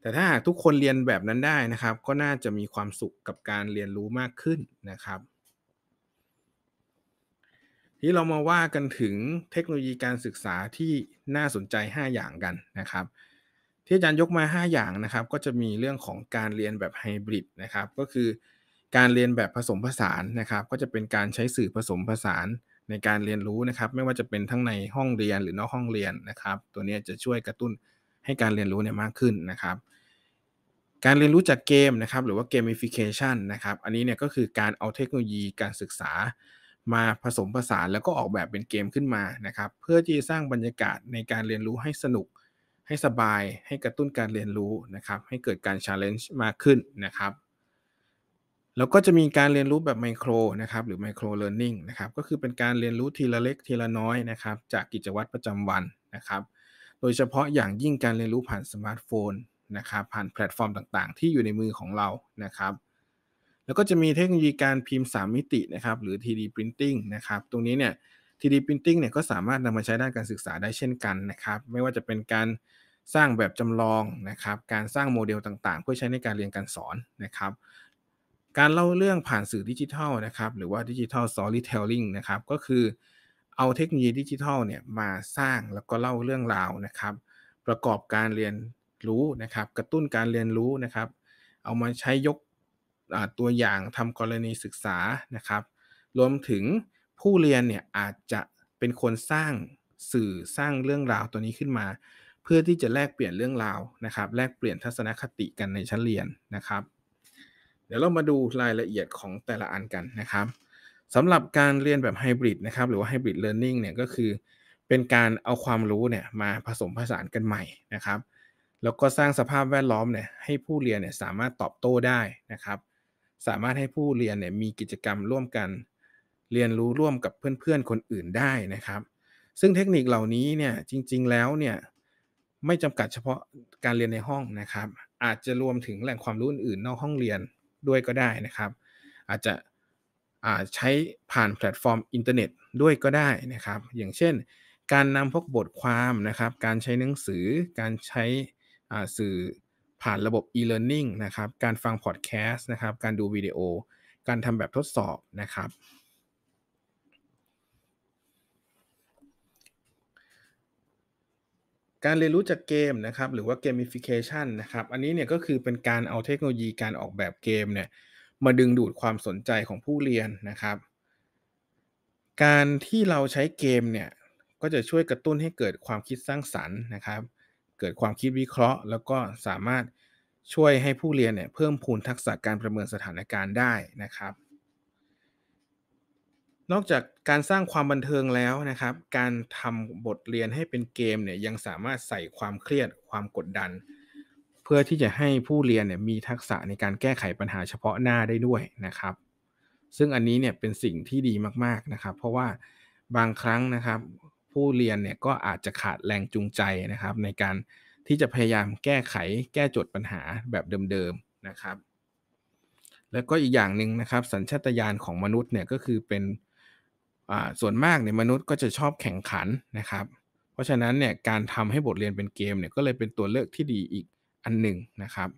แต่ถ้าหากทุกคนเรียนแบบนั้นได้นะครับ ก็น่าจะมีความสุขกับการเรียนรู้มากขึ้นนะครับ ที่เรามาว่ากันถึงเทคโนโลยีการศึกษาที่น่าสนใจ 5 อย่างกันนะครับ ที่อาจารย์ยกมา 5 อย่างนะครับ ก็จะมีเรื่องของการเรียนแบบไฮบริดนะครับ ก็คือการเรียนแบบผสมผสานนะครับ ก็จะเป็นการใช้สื่อผสมผสานในการเรียนรู้นะครับไม่ว่าจะเป็นทั้งในห้องเรียนหรือนอกห้องเรียนนะครับ ตัวนี้จะช่วยกระตุ้นให้การเรียนรู้เนี่ยมากขึ้นนะครับ การเรียนรู้จากเกมนะครับหรือว่าเกมฟิเคชันนะครับ อันนี้เนี่ยก็คือการเอาเทคโนโลยีการศึกษามาผสมผสานแล้วก็ออกแบบเป็นเกมขึ้นมานะครับ เพื่อที่จะสร้างบรรยากาศในการเรียนรู้ให้สนุก ให้สบายให้กระตุ้นการเรียนรู้นะครับ ให้เกิดการชาร์เลนจ์มากขึ้นนะครับแล้วก็จะมีการเรียนรู้แบบไมโครนะครับหรือไมโครเลอร์นิ่งนะครับก็คือเป็นการเรียนรู้ทีละเล็กทีละน้อยนะครับจากกิจวัตรประจำวันนะครับ โดยเฉพาะอย่างยิ่งการเรียนรู้ผ่านสมาร์ทโฟนนะครับผ่านแพลตฟอร์มต่างๆ ที่อยู่ในมือของเรานะครับ แล้วก็จะมีเทคโนโลยีการพิมพ์ 3 มิตินะครับหรือ 3D Printing นะครับตรงนี้เนี่ย 3D Printing เนี่ยก็สามารถนำมาใช้ด้านการศึกษาได้เช่นกันนะครับไม่ว่าจะเป็นการสร้างแบบจำลองนะครับการสร้างโมเดลต่างๆ เพื่อใช้ในการเรียนการสอนนะครับการเล่าเรื่องผ่านสื่อดิจิทัลนะครับ หรือว่าดิจิทัลสตอรี่เทลลิงนะครับ ก็คือเอาเทคโนโลยีดิจิทัล เนี่ยมาสร้างแล้วก็เล่าเรื่องราวนะครับ ประกอบการเรียนรู้นะครับ กระตุ้นการเรียนรู้นะครับ เอามาใช้ยกตัวอย่างทำกรณีศึกษานะครับ รวมถึงผู้เรียนเนี่ยอาจจะเป็นคนสร้างสื่อสร้างเรื่องราวตัวนี้ขึ้นมา เพื่อที่จะแลกเปลี่ยนเรื่องราวนะครับ แลกเปลี่ยนทัศนคติกันในชั้นเรียนนะครับเดี๋ยวเรามาดูรายละเอียดของแต่ละอันกันนะครับ สำหรับการเรียนแบบไฮบริดนะครับ หรือว่าไฮบริดเลิร์นนิ่งเนี่ยก็คือ เป็นการเอาความรู้เนี่ยมาผสมผสานกันใหม่นะครับ แล้วก็สร้างสภาพแวดล้อมเนี่ยให้ผู้เรียนเนี่ยสามารถตอบโต้ได้นะครับ สามารถให้ผู้เรียนเนี่ยมีกิจกรรมร่วมกัน เรียนรู้ร่วมกับเพื่อนๆ คนอื่นได้นะครับ ซึ่งเทคนิคเหล่านี้เนี่ยจริงๆแล้วเนี่ยไม่จำกัดเฉพาะการเรียนในห้องนะครับ อาจจะรวมถึงแหล่งความรู้อื่นๆนอกห้องเรียนด้วยก็ได้นะครับ อาจจะใช้ผ่านแพลตฟอร์มอินเทอร์เน็ตด้วยก็ได้นะครับ อย่างเช่น การนำพวกบทความนะครับ การใช้หนังสือ การใช้สื่อผ่านระบบ e-learning นะครับการฟังพอดแคสต์นะครับ การดูวิดีโอ การทำแบบทดสอบนะครับการเรียนรู้จากเกมนะครับหรือว่าเกมฟิิเคชันนะครับอันนี้เนี่ยก็คือเป็นการเอาเทคโนโลยีการออกแบบเกมเนี่ยมาดึงดูดความสนใจของผู้เรียนนะครับ การที่เราใช้เกมเนี่ยก็จะช่วยกระตุ้นให้เกิดความคิดสร้างสรรค์นะครับ เกิดความคิดวิเคราะห์ แล้วก็สามารถช่วยให้ผู้เรียนเนี่ยเพิ่มพูนทักษะการประเมินสถานการณ์ได้นะครับนอกจากการสร้างความบันเทิงแล้วนะครับ การทำบทเรียนให้เป็นเกมเนี่ยยังสามารถใส่ความเครียดความกดดัน เพื่อที่จะให้ผู้เรียนเนี่ยมีทักษะในการแก้ไขปัญหาเฉพาะหน้าได้ด้วยนะครับ ซึ่งอันนี้เนี่ยเป็นสิ่งที่ดีมากๆนะครับ เพราะว่าบางครั้งนะครับ ผู้เรียนเนี่ยก็อาจจะขาดแรงจูงใจนะครับ ในการที่จะพยายามแก้ไขแก้จดปัญหาแบบเดิมๆนะครับ แล้วก็อีกอย่างหนึ่งนะครับ สัญชาตญาณของมนุษย์เนี่ยก็คือเป็นส่วนมากเนี่ยมนุษย์ก็จะชอบแข่งขันนะครับ เพราะฉะนั้นเนี่ย การทำให้บทเรียนเป็นเกม เนี่ย ก็เลยเป็นตัวเลือกที่ดีอีกอันหนึ่งนะครับ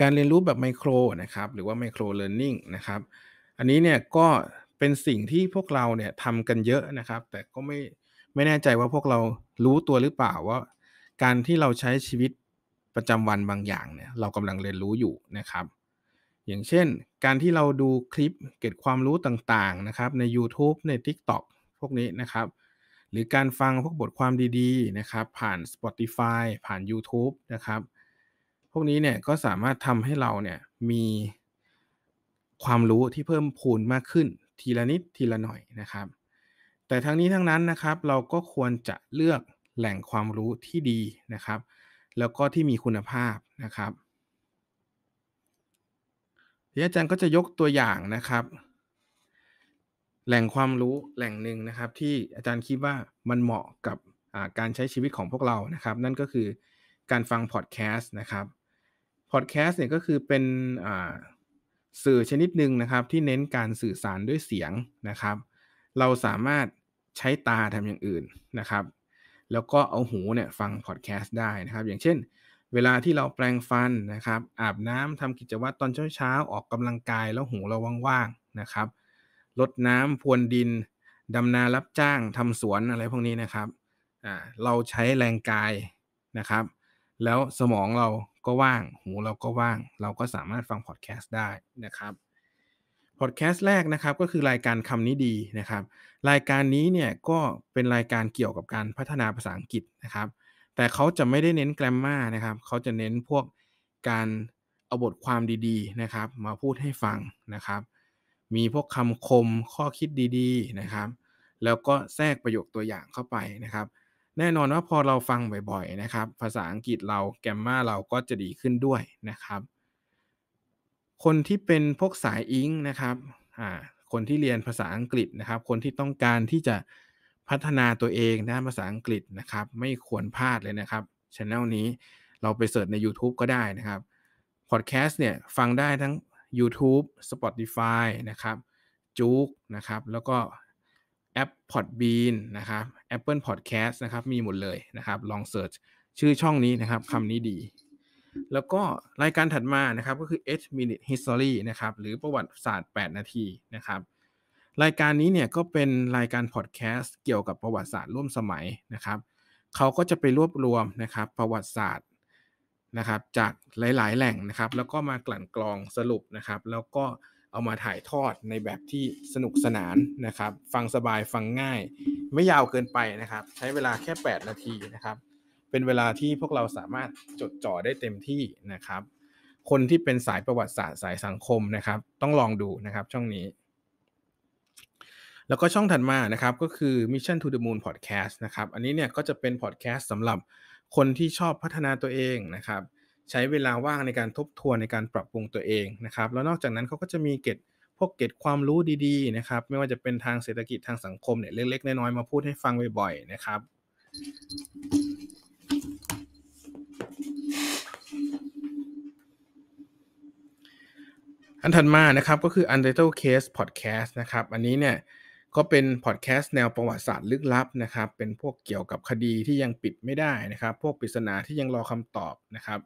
การเรียนรู้แบบไมโครนะครับหรือว่าไมโครเลิร์นนิ่งนะครับ อันนี้เนี่ย ก็เป็นสิ่งที่พวกเราเนี่ยทำกันเยอะนะครับ แต่ก็ไม่ไม่แน่ใจว่าพวกเรารู้ตัวหรือเปล่าว่า การที่เราใช้ชีวิตประจำวันบางอย่างเนี่ยเรากำลังเรียนรู้อยู่นะครับอย่างเช่น การที่เราดูคลิปเก็บความรู้ต่างๆนะครับ ใน YouTube ใน TikTok พวกนี้นะครับ หรือการฟังพวกบทความดีๆ นะครับ ผ่าน Spotify ผ่าน YouTube นะครับ พวกนี้เนี่ยก็สามารถทำให้เราเนี่ยมีความรู้ที่เพิ่มพูนมากขึ้นทีละนิดทีละหน่อยนะครับ แต่ทั้งนี้ทั้งนั้นนะครับเราก็ควรจะเลือกแหล่งความรู้ที่ดีนะครับ แล้วก็ที่มีคุณภาพนะครับทีอาจารย์ก็จะยกตัวอย่างนะครับ แหล่งความรู้แหล่งหนึ่งนะครับ ที่อาจารย์คิดว่ามันเหมาะกับการใช้ชีวิตของพวกเรานะครับ นั่นก็คือการฟังพอดแคสต์นะครับพอดแคสต์เนี่ยก็คือเป็นสื่อชนิดหนึ่งนะครับ ที่เน้นการสื่อสารด้วยเสียงนะครับ เราสามารถใช้ตาทำอย่างอื่นนะครับ แล้วก็เอาหูเนี่ยฟังพอดแคสต์ได้นะครับ อย่างเช่นเวลาที่เราแปลงฟันนะครับ อาบน้ำทำกิจวัตรตอนเช้า ๆ ออกกำลังกาย แล้วหูเราว่างๆนะครับลดน้ำพรวนดินดำนา รับจ้างทำสวนอะไรพวกนี้นะครับอ่าเราใช้แรงกายนะครับ แล้วสมองเราก็ว่าง หูเราก็ว่าง เราก็สามารถฟังพอดแคสต์ได้นะครับพอดแคสต์แรกนะครับก็คือรายการคำนี้ดีนะครับ รายการนี้เนี่ยก็เป็นรายการเกี่ยวกับการพัฒนาภาษาอังกฤษนะครับแต่เขาจะไม่ได้เน้นแกรมมานะครับ เขาจะเน้นพวกการเอาบทความดีๆ นะครับ มาพูดให้ฟังนะครับ มีพวกคำคมข้อคิดดี ๆ นะครับ แล้วก็แทรกประโยคตัวอย่างเข้าไปนะครับ แน่นอนว่าพอเราฟังบ่อยๆนะครับ ภาษาอังกฤษเราแกรมมาเราก็จะดีขึ้นด้วยนะครับ คนที่เป็นพวกสายอิงนะครับ อ่า คนที่เรียนภาษาอังกฤษนะครับ คนที่ต้องการที่จะพัฒนาตัวเองด้านภาษาอังกฤษนะครับ ไม่ควรพลาดเลยนะครับช anel นี้เราไปเสิร์ชใน YouTube ก็ได้นะครับพอดแคสต์เนี่ยฟังได้ทั้ง YouTube Spotify นะครับจูกนะครับ แล้วก็แอป Podbean นะครับ Apple Podcast นะครับ มีหมดเลยนะครับ ลองเสิร์ชชื่อช่องนี้นะครับคำนี้ดี แล้วก็รายการถัดมานะครับก็คือ8 minute history นะครับ หรือประวัติศาสตร์ 8 นาทีนะครับรายการนี้เนี่ยก็เป็นรายการพอดแคสต์เกี่ยวกับประวัติศาสตร์ร่วมสมัยนะครับ เขาก็จะไปรวบรวม นะครับ ประวัติศาสตร์นะครับ จากหลาย ๆ แหล่งนะครับ แล้วก็มากลั่นกรองสรุปนะครับ แล้วก็เอามาถ่ายทอดในแบบที่สนุกสนานนะครับฟังสบายฟังง่าย ไม่ยาวเกินไปนะครับ ใช้เวลาแค่8นาทีนะครับ เป็นเวลาที่พวกเราสามารถจดจ่อได้เต็มที่นะครับ คนที่เป็นสายประวัติศาสตร์สายสังคมนะครับ ต้องลองดูนะครับช่องนี้แล้วก็ช่องถัดมานะครับก็คือ Mission to the Moon Podcast นะครับ อันนี้เนี่ย ก็จะเป็นพอดแคสต์สำหรับคนที่ชอบพัฒนาตัวเองนะครับ ใช้เวลาว่างในการทบทวน ในการปรับปรุงตัวเองนะครับ แล้วนอกจากนั้นเขาก็จะมีเก็ตพวกเก็ตความรู้ดีๆนะครับ ไม่ว่าจะเป็นทางเศรษฐกิจทางสังคมเนี่ย เล็กๆ น้อยๆมาพูดให้ฟังบ่อยๆ นะครับ อันถัดมานะครับก็คือ u n e i t a l e Case Podcast นะครับ อันนี้เนี่ยก็เป็นพอดแคสต์แนวประวัติศาสตร์ ลึกลับนะครับ เป็นพวกเกี่ยวกับคดีที่ยังปิดไม่ได้นะครับ พวกปริศนาที่ยังรอคำตอบนะครับ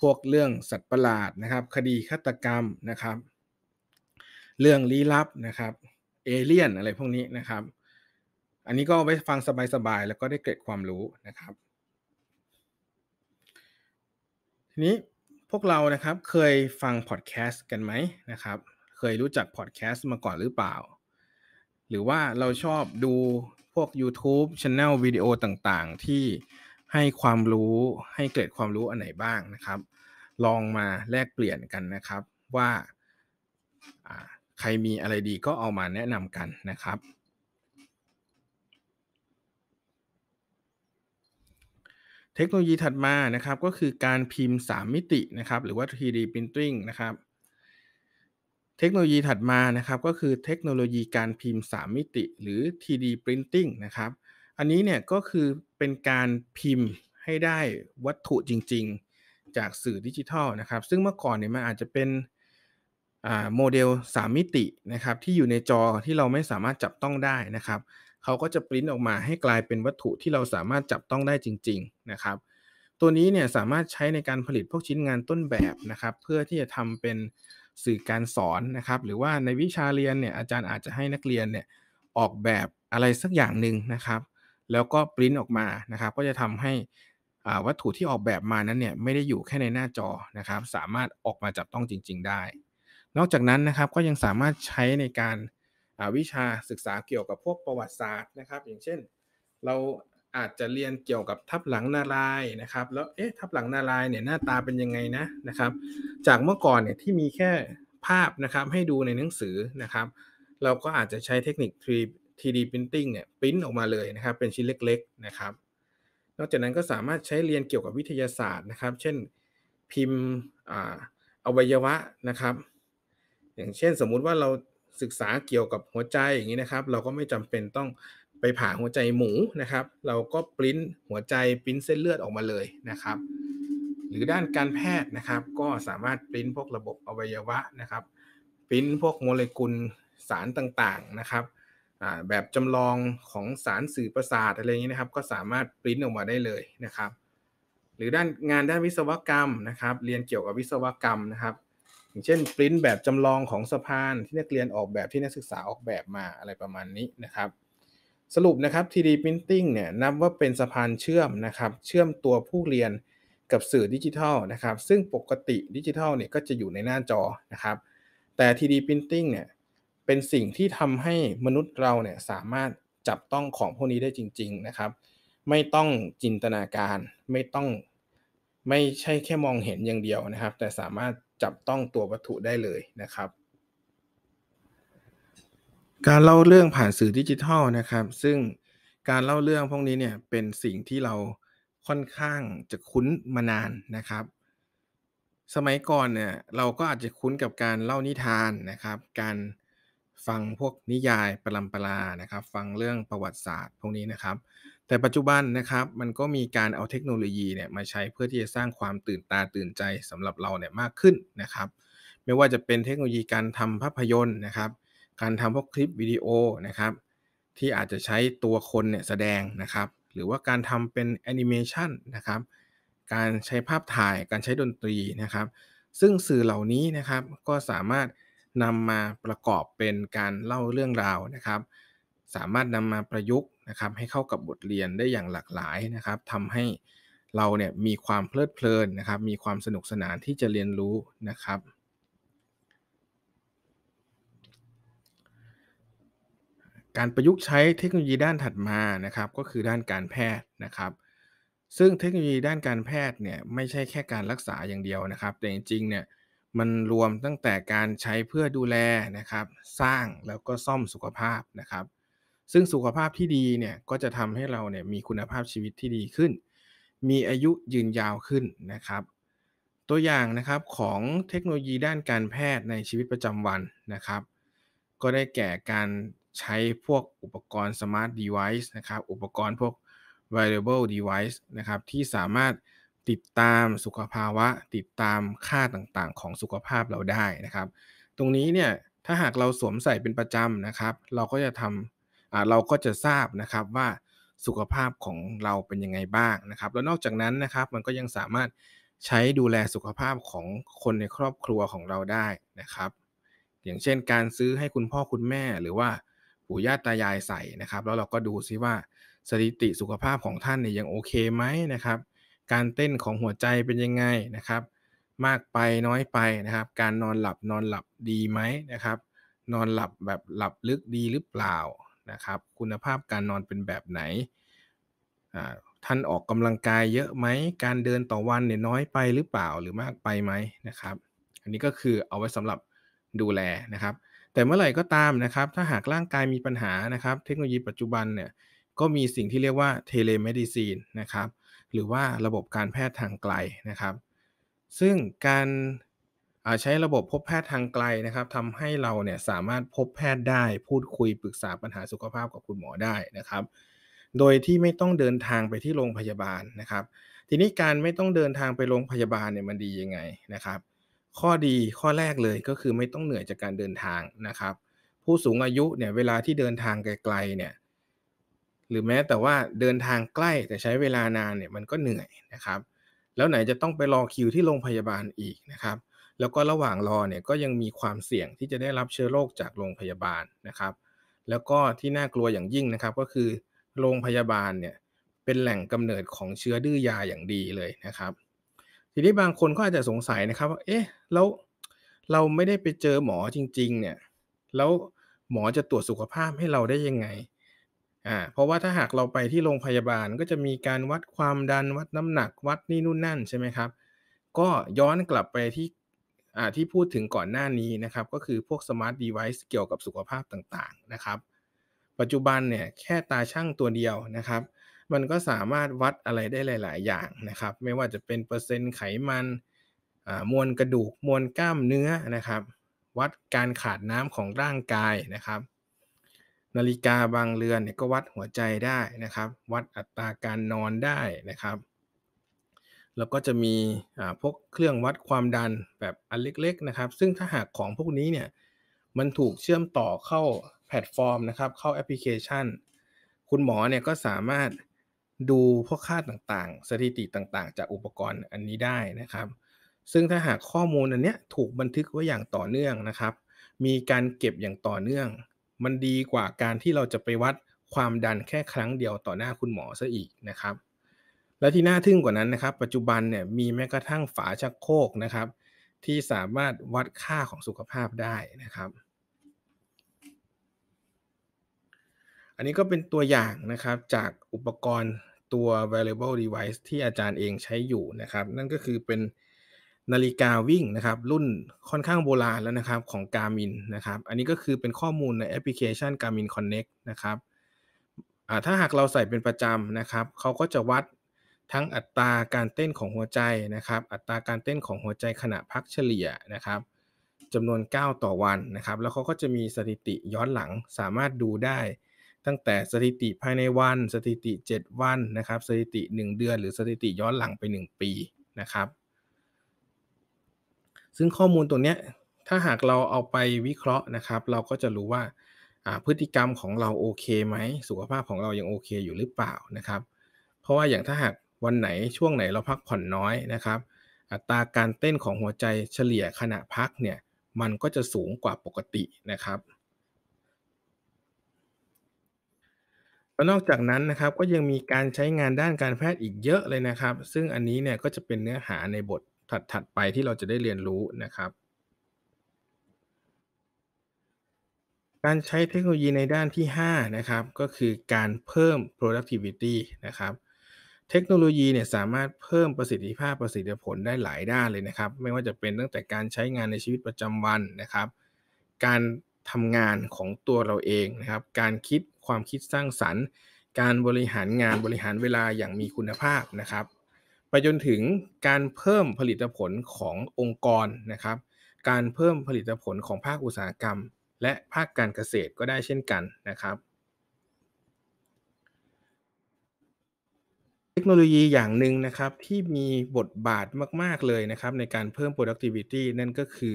พวกเรื่องสัตว์ประหลาดนะครับ คดีฆาตกรรมนะครับ เรื่องลี้ลับนะครับ เอเลี่ยนอะไรพวกนี้นะครับ อันนี้ก็ไว้ฟังสบายๆ แล้วก็ได้เกร็ดความรู้นะครับ ทีนี้พวกเรานะครับเคยฟังพอดแคสต์กันไหมนะครับ เคยรู้จักพอดแคสต์มาก่อนหรือเปล่าหรือว่าเราชอบดูพวก YouTube c h a n e l วิดีโอต่างๆ ที่ให้ความรู้ให้เกรดความรู้อันไหนบ้างนะครับ ลองมาแลกเปลี่ยนกันนะครับว่าใครมีอะไรดีก็เอามาแนะนำกันนะครับ เทคโนโลยีถัดมานะครับก็คือการพิมพ์ 3 มิตินะครับ หรือว่า 3D Printing นะครับเทคโนโลยีถัดมานะครับก็คือเทคโนโลยีการพิมพ์ 3 มิติ หรือ 3D Printing นะครับอันนี้เนี่ยก็คือเป็นการพิมพ์ให้ได้วัตถุจริง ๆ จากสื่อดิจิทัลนะครับ ซึ่งเมื่อก่อนเนี่ยมันอาจจะเป็นโมเดล 3 มิตินะครับ ที่อยู่ในจอที่เราไม่สามารถจับต้องได้นะครับเขาก็จะปริ้นออกมาให้กลายเป็นวัตถุที่เราสามารถจับต้องได้จริง ๆนะครับ ตัวนี้เนี่ยสามารถใช้ในการผลิตพวกชิ้นงานต้นแบบนะครับ เพื่อที่จะทำเป็นสื่อการสอนนะครับหรือว่าในวิชาเรียนเนี่ยอาจารย์อาจจะให้นักเรียนเนี่ยออกแบบอะไรสักอย่างหนึ่งนะครับ แล้วก็ปริ้นออกมานะครับก็จะทำให้วัตถุที่ออกแบบมานั้นเนี่ยไม่ได้อยู่แค่ในหน้าจอนะครับ สามารถออกมาจับต้องจริงๆ ได้ นอกจากนั้นนะครับก็ยังสามารถใช้ในการวิชาศึกษาเกี่ยวกับพวกประวัติศาสตร์นะครับ อย่างเช่นเราอาจจะเรียนเกี่ยวกับทับหลังนารายนะครับ แล้วเอ๊ะทับหลังนารายเนี่ยหน้าตาเป็นยังไงนะนะครับ จากเมื่อก่อนเนี่ยที่มีแค่ภาพนะครับให้ดูในหนังสือนะครับ เราก็อาจจะใช้เทคนิค 3D printing เนี่ยพิมพ์ออกมาเลยนะครับ เป็นชิ้นเล็กๆนะครับ นอกจากนั้นก็สามารถใช้เรียนเกี่ยวกับวิทยาศาสตร์นะครับ เช่นพิมพ์อวัยวะนะครับ อย่างเช่นสมมุติว่าเราศึกษาเกี่ยวกับหัวใจอย่างนี้นะครับ เราก็ไม่จำเป็นต้องไปผ่าหัวใจหมูนะครับ เราก็ปริ้นหัวใจปริ้นเส้นเลือดออกมาเลยนะครับ หรือด้านการแพทย์นะครับ ก็สามารถปริ้นพวกระบบอวัยวะนะครับปริ้นพวกโมเลกุลสารต่างๆนะครับ แบบจำลองของสารสื่อประสาทอะไรอย่างนี้นะครับ ก็สามารถปริ้นออกมาได้เลยนะครับ หรือด้านงานด้านวิศวกรรมนะครับ เรียนเกี่ยวกับวิศวกรรมนะครับ อย่างเช่นปริ้นแบบจำลองของสะพานที่นักเรียนออกแบบที่นักศึกษาออกแบบมาอะไรประมาณนี้นะครับสรุปนะครับ 3D Printing เนี่ย นับว่าเป็นสะพานเชื่อมนะครับ เชื่อมตัวผู้เรียนกับสื่อดิจิทัลนะครับ ซึ่งปกติดิจิทัลเนี่ย ก็จะอยู่ในหน้าจอ นะครับ แต่ 3D Printing เนี่ย เป็นสิ่งที่ทำให้มนุษย์เราเนี่ย สามารถจับต้องของพวกนี้ได้จริง ๆ นะครับ ไม่ต้องจินตนาการ ไม่ต้อง ไม่ใช่แค่มองเห็นอย่างเดียวนะครับ แต่สามารถจับต้องตัววัตถุได้เลยนะครับการเล่าเรื่องผ่านสื่อดิจิทัลนะครับ ซึ่งการเล่าเรื่องพวกนี้เนี่ยเป็นสิ่งที่เราค่อนข้างจะคุ้นมานานนะครับ สมัยก่อนเนี่ยเราก็อาจจะคุ้นกับการเล่านิทานนะครับ การฟังพวกนิยายประลัมปรานะครับ ฟังเรื่องประวัติศาสตร์พวกนี้นะครับ แต่ปัจจุบันนะครับมันก็มีการเอาเทคโนโลยีเนี่ยมาใช้เพื่อที่จะสร้างความตื่นตาตื่นใจสำหรับเราเนี่ยมากขึ้นนะครับ ไม่ว่าจะเป็นเทคโนโลยีการทำภาพยนตร์นะครับการทำพวกคลิปวิดีโอนะครับ ที่อาจจะใช้ตัวคนเนี่ยแสดงนะครับ หรือว่าการทำเป็นแอนิเมชันนะครับการใช้ภาพถ่ายการใช้ดนตรีนะครับ ซึ่งสื่อเหล่านี้นะครับก็สามารถนำมาประกอบเป็นการเล่าเรื่องราวนะครับ สามารถนำมาประยุกต์นะครับ ให้เข้ากับบทเรียนได้อย่างหลากหลายนะครับทำให้เราเนี่ยมีความเพลิดเพลินนะครับ มีความสนุกสนานที่จะเรียนรู้นะครับการประยุกต์ใช้เทคโนโลยีด้านถัดมานะครับก็คือด้านการแพทย์นะครับ ซึ่งเทคโนโลยีด้านการแพทย์เนี่ยไม่ใช่แค่การรักษาอย่างเดียวนะครับ แต่จริงๆเนี่ยมันรวมตั้งแต่การใช้เพื่อดูแลนะครับสร้างแล้วก็ซ่อมสุขภาพนะครับ ซึ่งสุขภาพที่ดีเนี่ยก็จะทำให้เราเนี่ยมีคุณภาพชีวิตที่ดีขึ้น มีอายุยืนยาวขึ้นนะครับ ตัวอย่างนะครับของเทคโนโลยีด้านการแพทย์ในชีวิตประจำวันนะครับ ก็ได้แก่การใช้พวกอุปกรณ์ smart device นะครับ อุปกรณ์พวก variable device นะครับ ที่สามารถติดตามสุขภาวะติดตามค่าต่าง ๆ ของสุขภาพเราได้นะครับ ตรงนี้เนี่ย ถ้าหากเราสวมใส่เป็นประจำนะครับ เราก็จะทำเราก็จะทราบนะครับว่าสุขภาพของเราเป็นยังไงบ้างนะครับ แล้วนอกจากนั้นนะครับมันก็ยังสามารถใช้ดูแลสุขภาพของคนในครอบครัวของเราได้นะครับ อย่างเช่น การซื้อให้คุณพ่อคุณแม่หรือว่าปู่ย่าตายายใส่นะครับ แล้วเราก็ดูซิว่า สถิติสุขภาพของท่านเนี่ยยังโอเคไหมนะครับ การเต้นของหัวใจเป็นยังไงนะครับ มากไปน้อยไปนะครับ การนอนหลับนอนหลับดีไหมนะครับ นอนหลับแบบหลับลึกดีหรือเปล่านะครับ คุณภาพการนอนเป็นแบบไหน ท่านออกกำลังกายเยอะไหมการเดินต่อวันเนี่ยน้อยไปหรือเปล่าหรือมากไปไหมนะครับ อันนี้ก็คือเอาไว้สำหรับดูแลนะครับแต่เมื่อไหร่ก็ตามนะครับ ถ้าหากร่างกายมีปัญหานะครับ เทคโนโลยีปัจจุบันเนี่ยก็มีสิ่งที่เรียกว่าเทเลเมดิซีนนะครับ หรือว่าระบบการแพทย์ทางไกลนะครับ ซึ่งการใช้ระบบพบแพทย์ทางไกลนะครับทำให้เราเนี่ยสามารถพบแพทย์ได้ พูดคุยปรึกษาปัญหาสุขภาพกับคุณหมอได้นะครับ โดยที่ไม่ต้องเดินทางไปที่โรงพยาบาลนะครับ ทีนี้การไม่ต้องเดินทางไปโรงพยาบาลเนี่ยมันดียังไงนะครับข้อดีข้อแรกเลยก็คือไม่ต้องเหนื่อยจากการเดินทางนะครับ ผู้สูงอายุเนี่ยเวลาที่เดินทางไกลๆเนี่ยหรือแม้แต่ว่าเดินทางใกล้แต่ใช้เวลานานเนี่ยมันก็เหนื่อยนะครับ แล้วไหนจะต้องไปรอคิวที่โรงพยาบาลอีกนะครับ แล้วก็ระหว่างรอเนี่ยก็ยังมีความเสี่ยงที่จะได้รับเชื้อโรคจากโรงพยาบาลนะครับ แล้วก็ที่น่ากลัวอย่างยิ่งนะครับก็คือ โรงพยาบาลเนี่ยเป็นแหล่งกำเนิดของเชื้อดื้อยาอย่างดีเลยนะครับทีนี้บางคนก็อาจจะสงสัยนะครับว่า เอ๊ะแล้วเราไม่ได้ไปเจอหมอจริง ๆ เนี่ย แล้วหมอจะตรวจสุขภาพให้เราได้ยังไง อ่า เพราะว่าถ้าหากเราไปที่โรงพยาบาลก็จะมีการวัดความดัน วัดน้ำหนัก วัดนี่นู่นนั่นใช่ไหมครับ ก็ย้อนกลับไปที่ อ่า ที่พูดถึงก่อนหน้านี้นะครับ ก็คือพวกสมาร์ทเดเวิ์เกี่ยวกับสุขภาพต่างๆ นะครับ ปัจจุบันเนี่ยแค่ตาช่างตัวเดียวนะครับมันก็สามารถวัดอะไรได้หลาย ๆอย่างนะครับ ไม่ว่าจะเป็นเปอร์เซ็นต์ไขมัน มวลกระดูก มวลกล้ามเนื้อนะครับ วัดการขาดน้ำของร่างกายนะครับ นาฬิกาบางเรือนเนี่ยก็วัดหัวใจได้นะครับ วัดอัตราการนอนได้นะครับ แล้วก็จะมีพวกเครื่องวัดความดันแบบอันเล็กๆนะครับ ซึ่งถ้าหากของพวกนี้เนี่ย มันถูกเชื่อมต่อเข้าแพลตฟอร์มนะครับ เข้าแอปพลิเคชัน คุณหมอเนี่ยก็สามารถดูพวกค่าต่างๆ สถิติต่างๆจากอุปกรณ์อันนี้ได้นะครับ ซึ่งถ้าหากข้อมูลอันนี้ถูกบันทึกไว้อย่างต่อเนื่องนะครับ มีการเก็บอย่างต่อเนื่อง มันดีกว่าการที่เราจะไปวัดความดันแค่ครั้งเดียวต่อหน้าคุณหมอซะอีกนะครับ และที่น่าทึ่งกว่านั้นนะครับปัจจุบันเนี่ยมีแม้กระทั่งฝาชักโครกนะครับ ที่สามารถวัดค่าของสุขภาพได้นะครับอันนี้ก็เป็นตัวอย่างนะครับจากอุปกรณ์ตัว variable device ที่อาจารย์เองใช้อยู่นะครับ นั่นก็คือเป็นนาฬิกาวิ่งนะครับรุ่นค่อนข้างโบราณแล้วนะครับของ Garmin นะครับ อันนี้ก็คือเป็นข้อมูลในแอปพลิเคชัน Garmin Connect นะครับถ้าหากเราใส่เป็นประจำนะครับ เขาก็จะวัดทั้งอัตราการเต้นของหัวใจนะครับ อัตราการเต้นของหัวใจขณะพักเฉลี่ยนะครับจำนวน 9 ต่อวันนะครับ แล้วเขาก็จะมีสถิติย้อนหลังสามารถดูได้ตั้งแต่สถิติภายในวัน สถิติ 7 วันนะครับ สถิติ 1 เดือน หรือสถิติย้อนหลังไป 1 ปีนะครับ ซึ่งข้อมูลตัวเนี้ยถ้าหากเราเอาไปวิเคราะห์นะครับ เราก็จะรู้ว่าพฤติกรรมของเราโอเคไหมสุขภาพของเรายังโอเคอยู่หรือเปล่านะครับ เพราะว่าอย่างถ้าหากวันไหนช่วงไหนเราพักผ่อนน้อยนะครับ อัตราการเต้นของหัวใจเฉลี่ยขณะพักเนี่ย มันก็จะสูงกว่าปกตินะครับแล้วนอกจากนั้นนะครับก็ยังมีการใช้งานด้านการแพทย์อีกเยอะเลยนะครับ ซึ่งอันนี้เนี่ยก็จะเป็นเนื้อหาในบทถัดๆไปที่เราจะได้เรียนรู้นะครับ การใช้เทคโนโลยีในด้านที่5นะครับก็คือการเพิ่ม productivity นะครับเทคโนโลยีเนี่ยสามารถเพิ่มประสิทธิภาพประสิทธิผลได้หลายด้านเลยนะครับ ไม่ว่าจะเป็นตั้งแต่การใช้งานในชีวิตประจำวันนะครับ การทำงานของตัวเราเองนะครับ การคิดความคิดสร้างสรรค์ การบริหารงานบริหารเวลาอย่างมีคุณภาพนะครับ ไปจนถึงการเพิ่มผลิตผลขององค์กรนะครับ การเพิ่มผลิตผลของภาคอุตสาหกรรม และภาคการเกษตรก็ได้เช่นกันนะครับ เทคโนโลยีอย่างหนึ่งนะครับที่มีบทบาทมาก ๆเลยนะครับ ในการเพิ่ม productivity นั่นก็คือ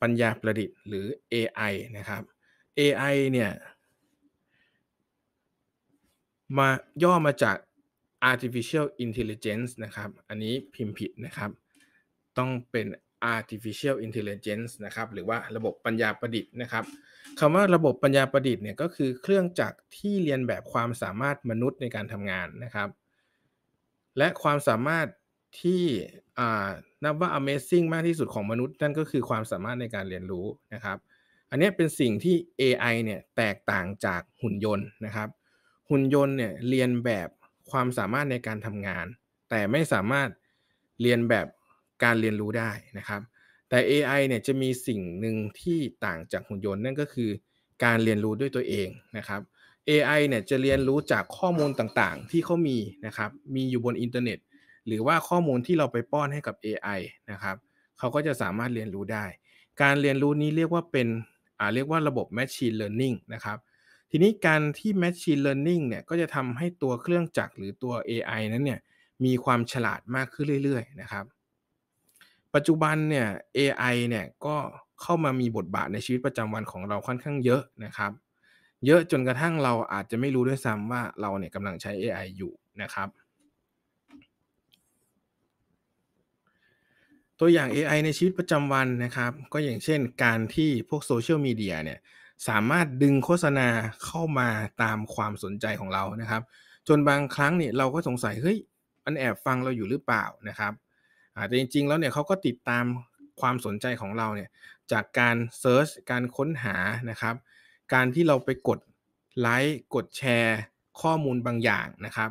ปัญญาประดิษฐ์หรือ AI นะครับ AI เนี่ยมาย่อมาจาก artificial intelligence นะครับ อันนี้พิมพ์ผิดนะครับ ต้องเป็น artificial intelligence นะครับ หรือว่าระบบปัญญาประดิษฐ์นะครับคำว่าระบบปัญญาประดิษฐ์เนี่ยก็คือเครื่องจักรที่เรียนแบบความสามารถมนุษย์ในการทำงานนะครับ และความสามารถที่นับว่า amazing มากที่สุดของมนุษย์ นั่นก็คือความสามารถในการเรียนรู้นะครับ อันนี้เป็นสิ่งที่ AI เนี่ยแตกต่างจากหุ่นยนต์นะครับหุ่นยนต์เนี่ยเรียนแบบความสามารถในการทำงานแต่ไม่สามารถเรียนแบบการเรียนรู้ได้นะครับ แต่ AI เนี่ยจะมีสิ่งหนึ่งที่ต่างจากหุ่นยนต์นั่นก็คือการเรียนรู้ด้วยตัวเองนะครับ AI เนี่ยจะเรียนรู้จากข้อมูลต่างๆที่เขามีนะครับมีอยู่บนอินเทอร์เน็ต หรือว่าข้อมูลที่เราไปป้อนให้กับ AI นะครับเขาก็จะสามารถเรียนรู้ได้ การเรียนรู้นี้เรียกว่าเป็นอ่าเรียกว่าระบบ Machine Learning นะครับทีนี้การที่ Machine Learning เนี่ยก็จะทำให้ตัวเครื่องจักรหรือตัว AI นั้นเนี่ยมีความฉลาดมากขึ้นเรื่อยๆนะครับ ปัจจุบันเนี่ย AI เนี่ยก็เข้ามามีบทบาทในชีวิตประจำวันของเราค่อนข้างเยอะนะครับ เยอะจนกระทั่งเราอาจจะไม่รู้ด้วยซ้ำว่าเราเนี่ยกำลังใช้ AI อยู่นะครับตัวอย่าง AI ในชีวิตประจำวันนะครับ ก็อย่างเช่นการที่พวกโซเชียลมีเดียเนี่ยสามารถดึงโฆษณาเข้ามาตามความสนใจของเรานะครับ จนบางครั้งเนี่ยเราก็สงสัยเฮ้ยมันแอบฟังเราอยู่หรือเปล่านะครับแต่จริงๆ แล้วเนี่ยเขาก็ติดตามความสนใจของเราเนี่ยจากการเซิร์ชการค้นหานะครับ การที่เราไปกดไลค์กดแชร์ข้อมูลบางอย่างนะครับ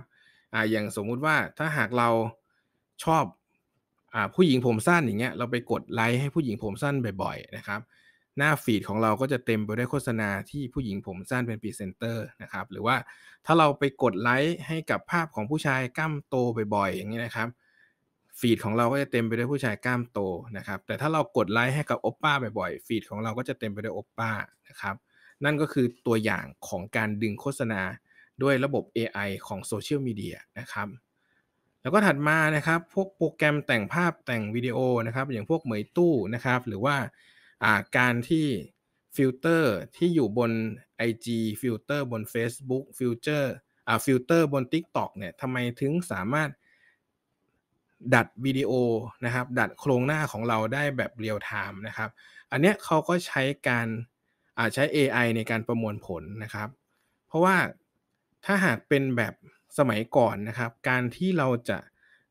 ออย่างสมมุติว่าถ้าหากเราชอบอผู้หญิงผมสั้นอย่างเงี้ยเราไปกดไลค์ให้ผู้หญิงผมสั้นบ่อยๆ นะครับหน้าฟีดของเราก็จะเต็มไปด้วยโฆษณาที่ผู้หญิงผมสั้นเป็นพรีเซนเตอร์นะครับหรือว่าถ้าเราไปกดไลค์ให้กับภาพของผู้ชายกล้ามโตบ่อยๆอย่างนี้นะครับฟีดของเรา ก็จะเต็มไปด้วยผู้ชายกล้ามโตนะครับแต่ถ้าเรากดไลค์ให้กับโอปป้าบ่อยๆฟีดของเรา ก็จะเต็มไปด้วยโอปป้านะครับนั่นก็คือตัวอย่างของการดึงโฆษณาด้วยระบบ AI ของโซเชียลมีเดียนะครับแล้วก็ถัดมานะครับพวกโปรแกรมแต่งภาพแต่งวิดีโอนะครับอย่างพวกเหมยตู้นะครับ หรือว่าการที่ ฟิลเตอร์ที่อยู่บน IG ฟิลเตอร์บน Facebook ฟิลเตอร์อ่าฟิลเตอร์บน TikTok เนี่ยทำไมถึงสามารถดัดวิดีโอนะครับ ดัดโครงหน้าของเราได้แบบเรียลไทม์นะครับอันเนี้ยเขาก็ใช้การอาใช้ AI ในการประมวลผลนะครับ เพราะว่าถ้าหากเป็นแบบสมัยก่อนนะครับ การที่เราจะ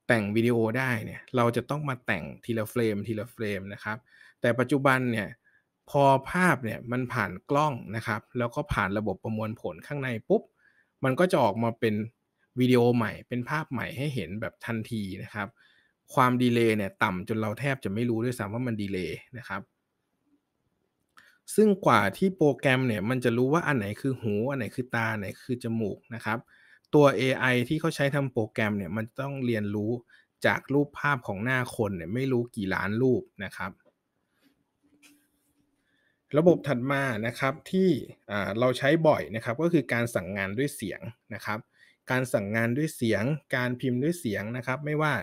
แต่งวิดีโอได้เนี่ย เราจะต้องมาแต่งทีละเฟรมทีละเฟรมนะครับแต่ปัจจุบันเนี่ยพอภาพเนี่ยมันผ่านกล้องนะครับ แล้วก็ผ่านระบบประมวลผลข้างในปุ๊บมันก็จะออกมาเป็นวิดีโอใหม่ เป็นภาพใหม่ให้เห็นแบบทันทีนะครับความดีเลย์เนี่ยต่ำจนเราแทบจะไม่รู้ด้วยซ้ำว่ามันดีเลย์นะครับ ซึ่งกว่าที่โปรแกรมเนี่ยมันจะรู้ว่าอันไหนคือหูอันไหนคือตาอันไหนคือจมูกนะครับ ตัว AI ที่เขาใช้ทำโปรแกรมเนี่ยมันต้องเรียนรู้จากรูปภาพของหน้าคนเนี่ยไม่รู้กี่ล้านรูปนะครับระบบถัดมานะครับที่เราใช้บ่อยนะครับก็คือการสั่งงานด้วยเสียงนะครับ การสั่งงานด้วยเสียง การพิมพ์ด้วยเสียงนะครับ ไม่ว่า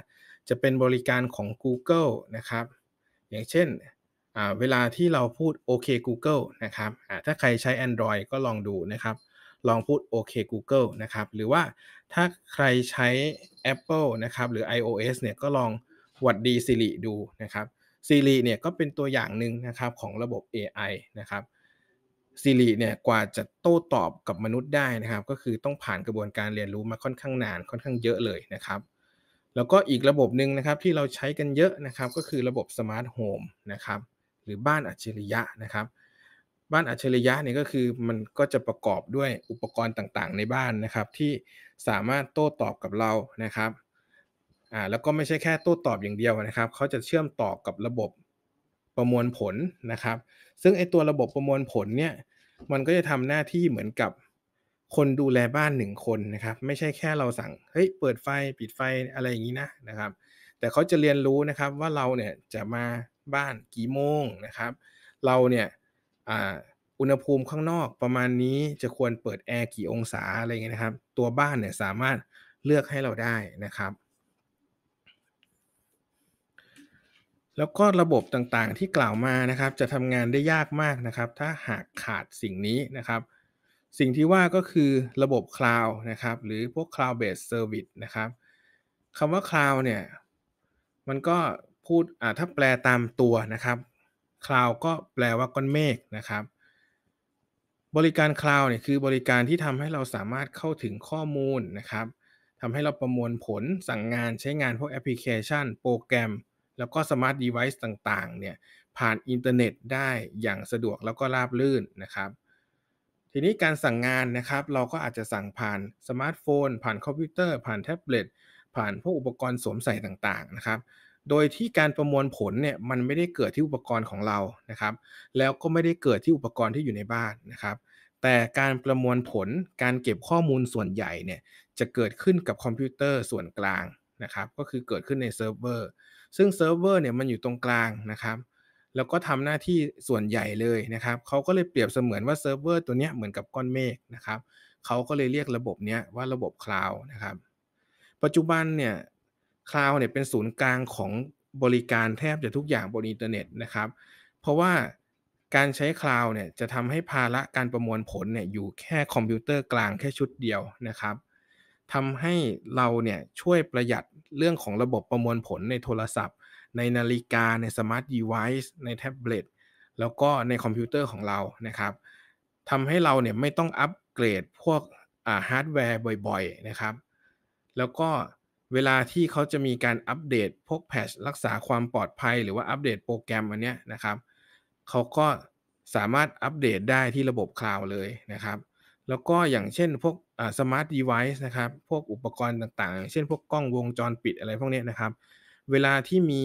จะเป็นบริการของ Google นะครับอย่างเช่นเวลาที่เราพูดโอเค Google นะครับถ้าใครใช้ Android ก็ลองดูนะครับ ลองพูดโอเค Google นะครับ หรือว่าถ้าใครใช้ Apple นะครับ หรือ iOS เนี่ยก็ลองหวัดดีสิริดูนะครับ Siri เนี่ยก็เป็นตัวอย่างหนึ่งนะครับของระบบ AI นะครับซีรีเนี่ยกว่าจะโต้ตอบกับมนุษย์ได้นะครับ ก็คือต้องผ่านกระบวนการเรียนรู้มาค่อนข้างนานค่อนข้างเยอะเลยนะครับ แล้วก็อีกระบบหนึ่งนะครับที่เราใช้กันเยอะนะครับก็คือระบบสมาร์ทโฮมนะครับหรือบ้านอัจฉริยะนะครับ บ้านอัจฉริยะเนี่ยก็คือมันก็จะประกอบด้วยอุปกรณ์ต่างๆในบ้านนะครับที่สามารถโต้ตอบกับเรานะครับอ่าแล้วก็ไม่ใช่แค่ตู้ตอบอย่างเดียวนะครับเขาจะเชื่อมต่อกับระบบประมวลผลนะครับ ซึ่งไอตัวระบบประมวลผลเนี่ย มันก็จะทำหน้าที่เหมือนกับคนดูแลบ้านหนึ่งคนนะครับ ไม่ใช่แค่เราสั่งเฮ้ยเปิดไฟปิดไฟอะไรอย่างนี้นะนะครับ แต่เขาจะเรียนรู้นะครับว่าเราเนี่ยจะมาบ้านกี่โมงนะครับ เราเนี่ยอุณหภูมิข้างนอกประมาณนี้จะควรเปิดแอร์กี่องศาอะไรเงี้ยนะครับ ตัวบ้านเนี่ยสามารถเลือกให้เราได้นะครับแล้วก็ระบบต่างๆที่กล่าวมานะครับ จะทำงานได้ยากมากนะครับ ถ้าหากขาดสิ่งนี้นะครับ สิ่งที่ว่าก็คือระบบคลาวด์นะครับหรือพวก cloud based service นะครับคำว่าคลาวด์เนี่ยมันก็พูดอ่าถ้าแปลตามตัวนะครับคลาวด์ก็แปลว่าก้อนเมฆนะครับ บริการคลาวด์เนี่ยคือบริการที่ทำให้เราสามารถเข้าถึงข้อมูลนะครับทำให้เราประมวลผลสั่งงานใช้งานพวกแอปพลิเคชันโปรแกรมแล้วก็สมาร์ทเดเวิ์ต่างๆเนี่ยผ่านอินเทอร์เน็ตได้อย่างสะดวกแล้วก็ราบรื่นนะครับ ทีนี้การสั่งงานนะครับเราก็อาจจะสั่งผ่านสมาร์ทโฟนผ่านคอมพิวเตอร์ผ่านแท็บเล็ตผ่านพวกอุปกรณ์สวมใส่ต่างๆนะครับโดยที่การประมวลผลเนี่ยมันไม่ได้เกิดที่อุปกรณ์ของเรานะครับ แล้วก็ไม่ได้เกิดที่อุปกรณ์ที่อยู่ในบ้านนะครับ แต่การประมวลผลการเก็บข้อมูลส่วนใหญ่เนี่ยจะเกิดขึ้นกับคอมพิวเตอร์ส่วนกลางนะครับ ก็คือเกิดขึ้นในเซิร์ฟเวอร์ซึ่งเซิร์ฟเวอร์เนี่ยมันอยู่ตรงกลางนะครับ แล้วก็ทำหน้าที่ส่วนใหญ่เลยนะครับเขาก็เลยเปรียบเสมือนว่าเซิร์ฟเวอร์ตัวเนี้ยเหมือนกับก้อนเมฆนะครับเขาก็เลยเรียกระบบเนี้ยว่าระบบคลาวด์นะครับ ปัจจุบันเนี่ยคลาวด์เนี่ยเป็นศูนย์กลางของบริการแทบจะทุกอย่างบนอินเทอร์เน็ตนะครับ เพราะว่าการใช้คลาวด์เนี่ยจะทำให้ภาระการประมวลผลเนี่ยอยู่แค่คอมพิวเตอร์กลางแค่ชุดเดียวนะครับเทำให้เราเนี่ย ช่วยประหยัดเรื่องของระบบประมวลผลในโทรศัพท์ ในนาฬิกา ในสมาร์ทเดเวิ์ในแท็บเล็ตแล้วก็ในคอมพิวเตอร์ของเรานะครับทำให้เราเนี่ยไม่ต้องอัปเกรดพวกฮาร์ดแวร์บ่อย ๆ นะครับ แล้วก็เวลาที่เขาจะมีการอัปเดต พวกแพชรักษาความปลอดภัย หรือว่าอัปเดตโปรแกรมอันเนี้ยนะครับ เขาก็สามารถอัปเดตได้ที่ระบบคลาวด์เลยนะครับ แล้วก็อย่างเช่นพวกสมาร์ทเดเวิ์นะครับพวกอุปกรณ์ต่างๆ เช่นพวกกล้องวงจรปิดอะไรพวกนี้นะครับ เวลาที่มี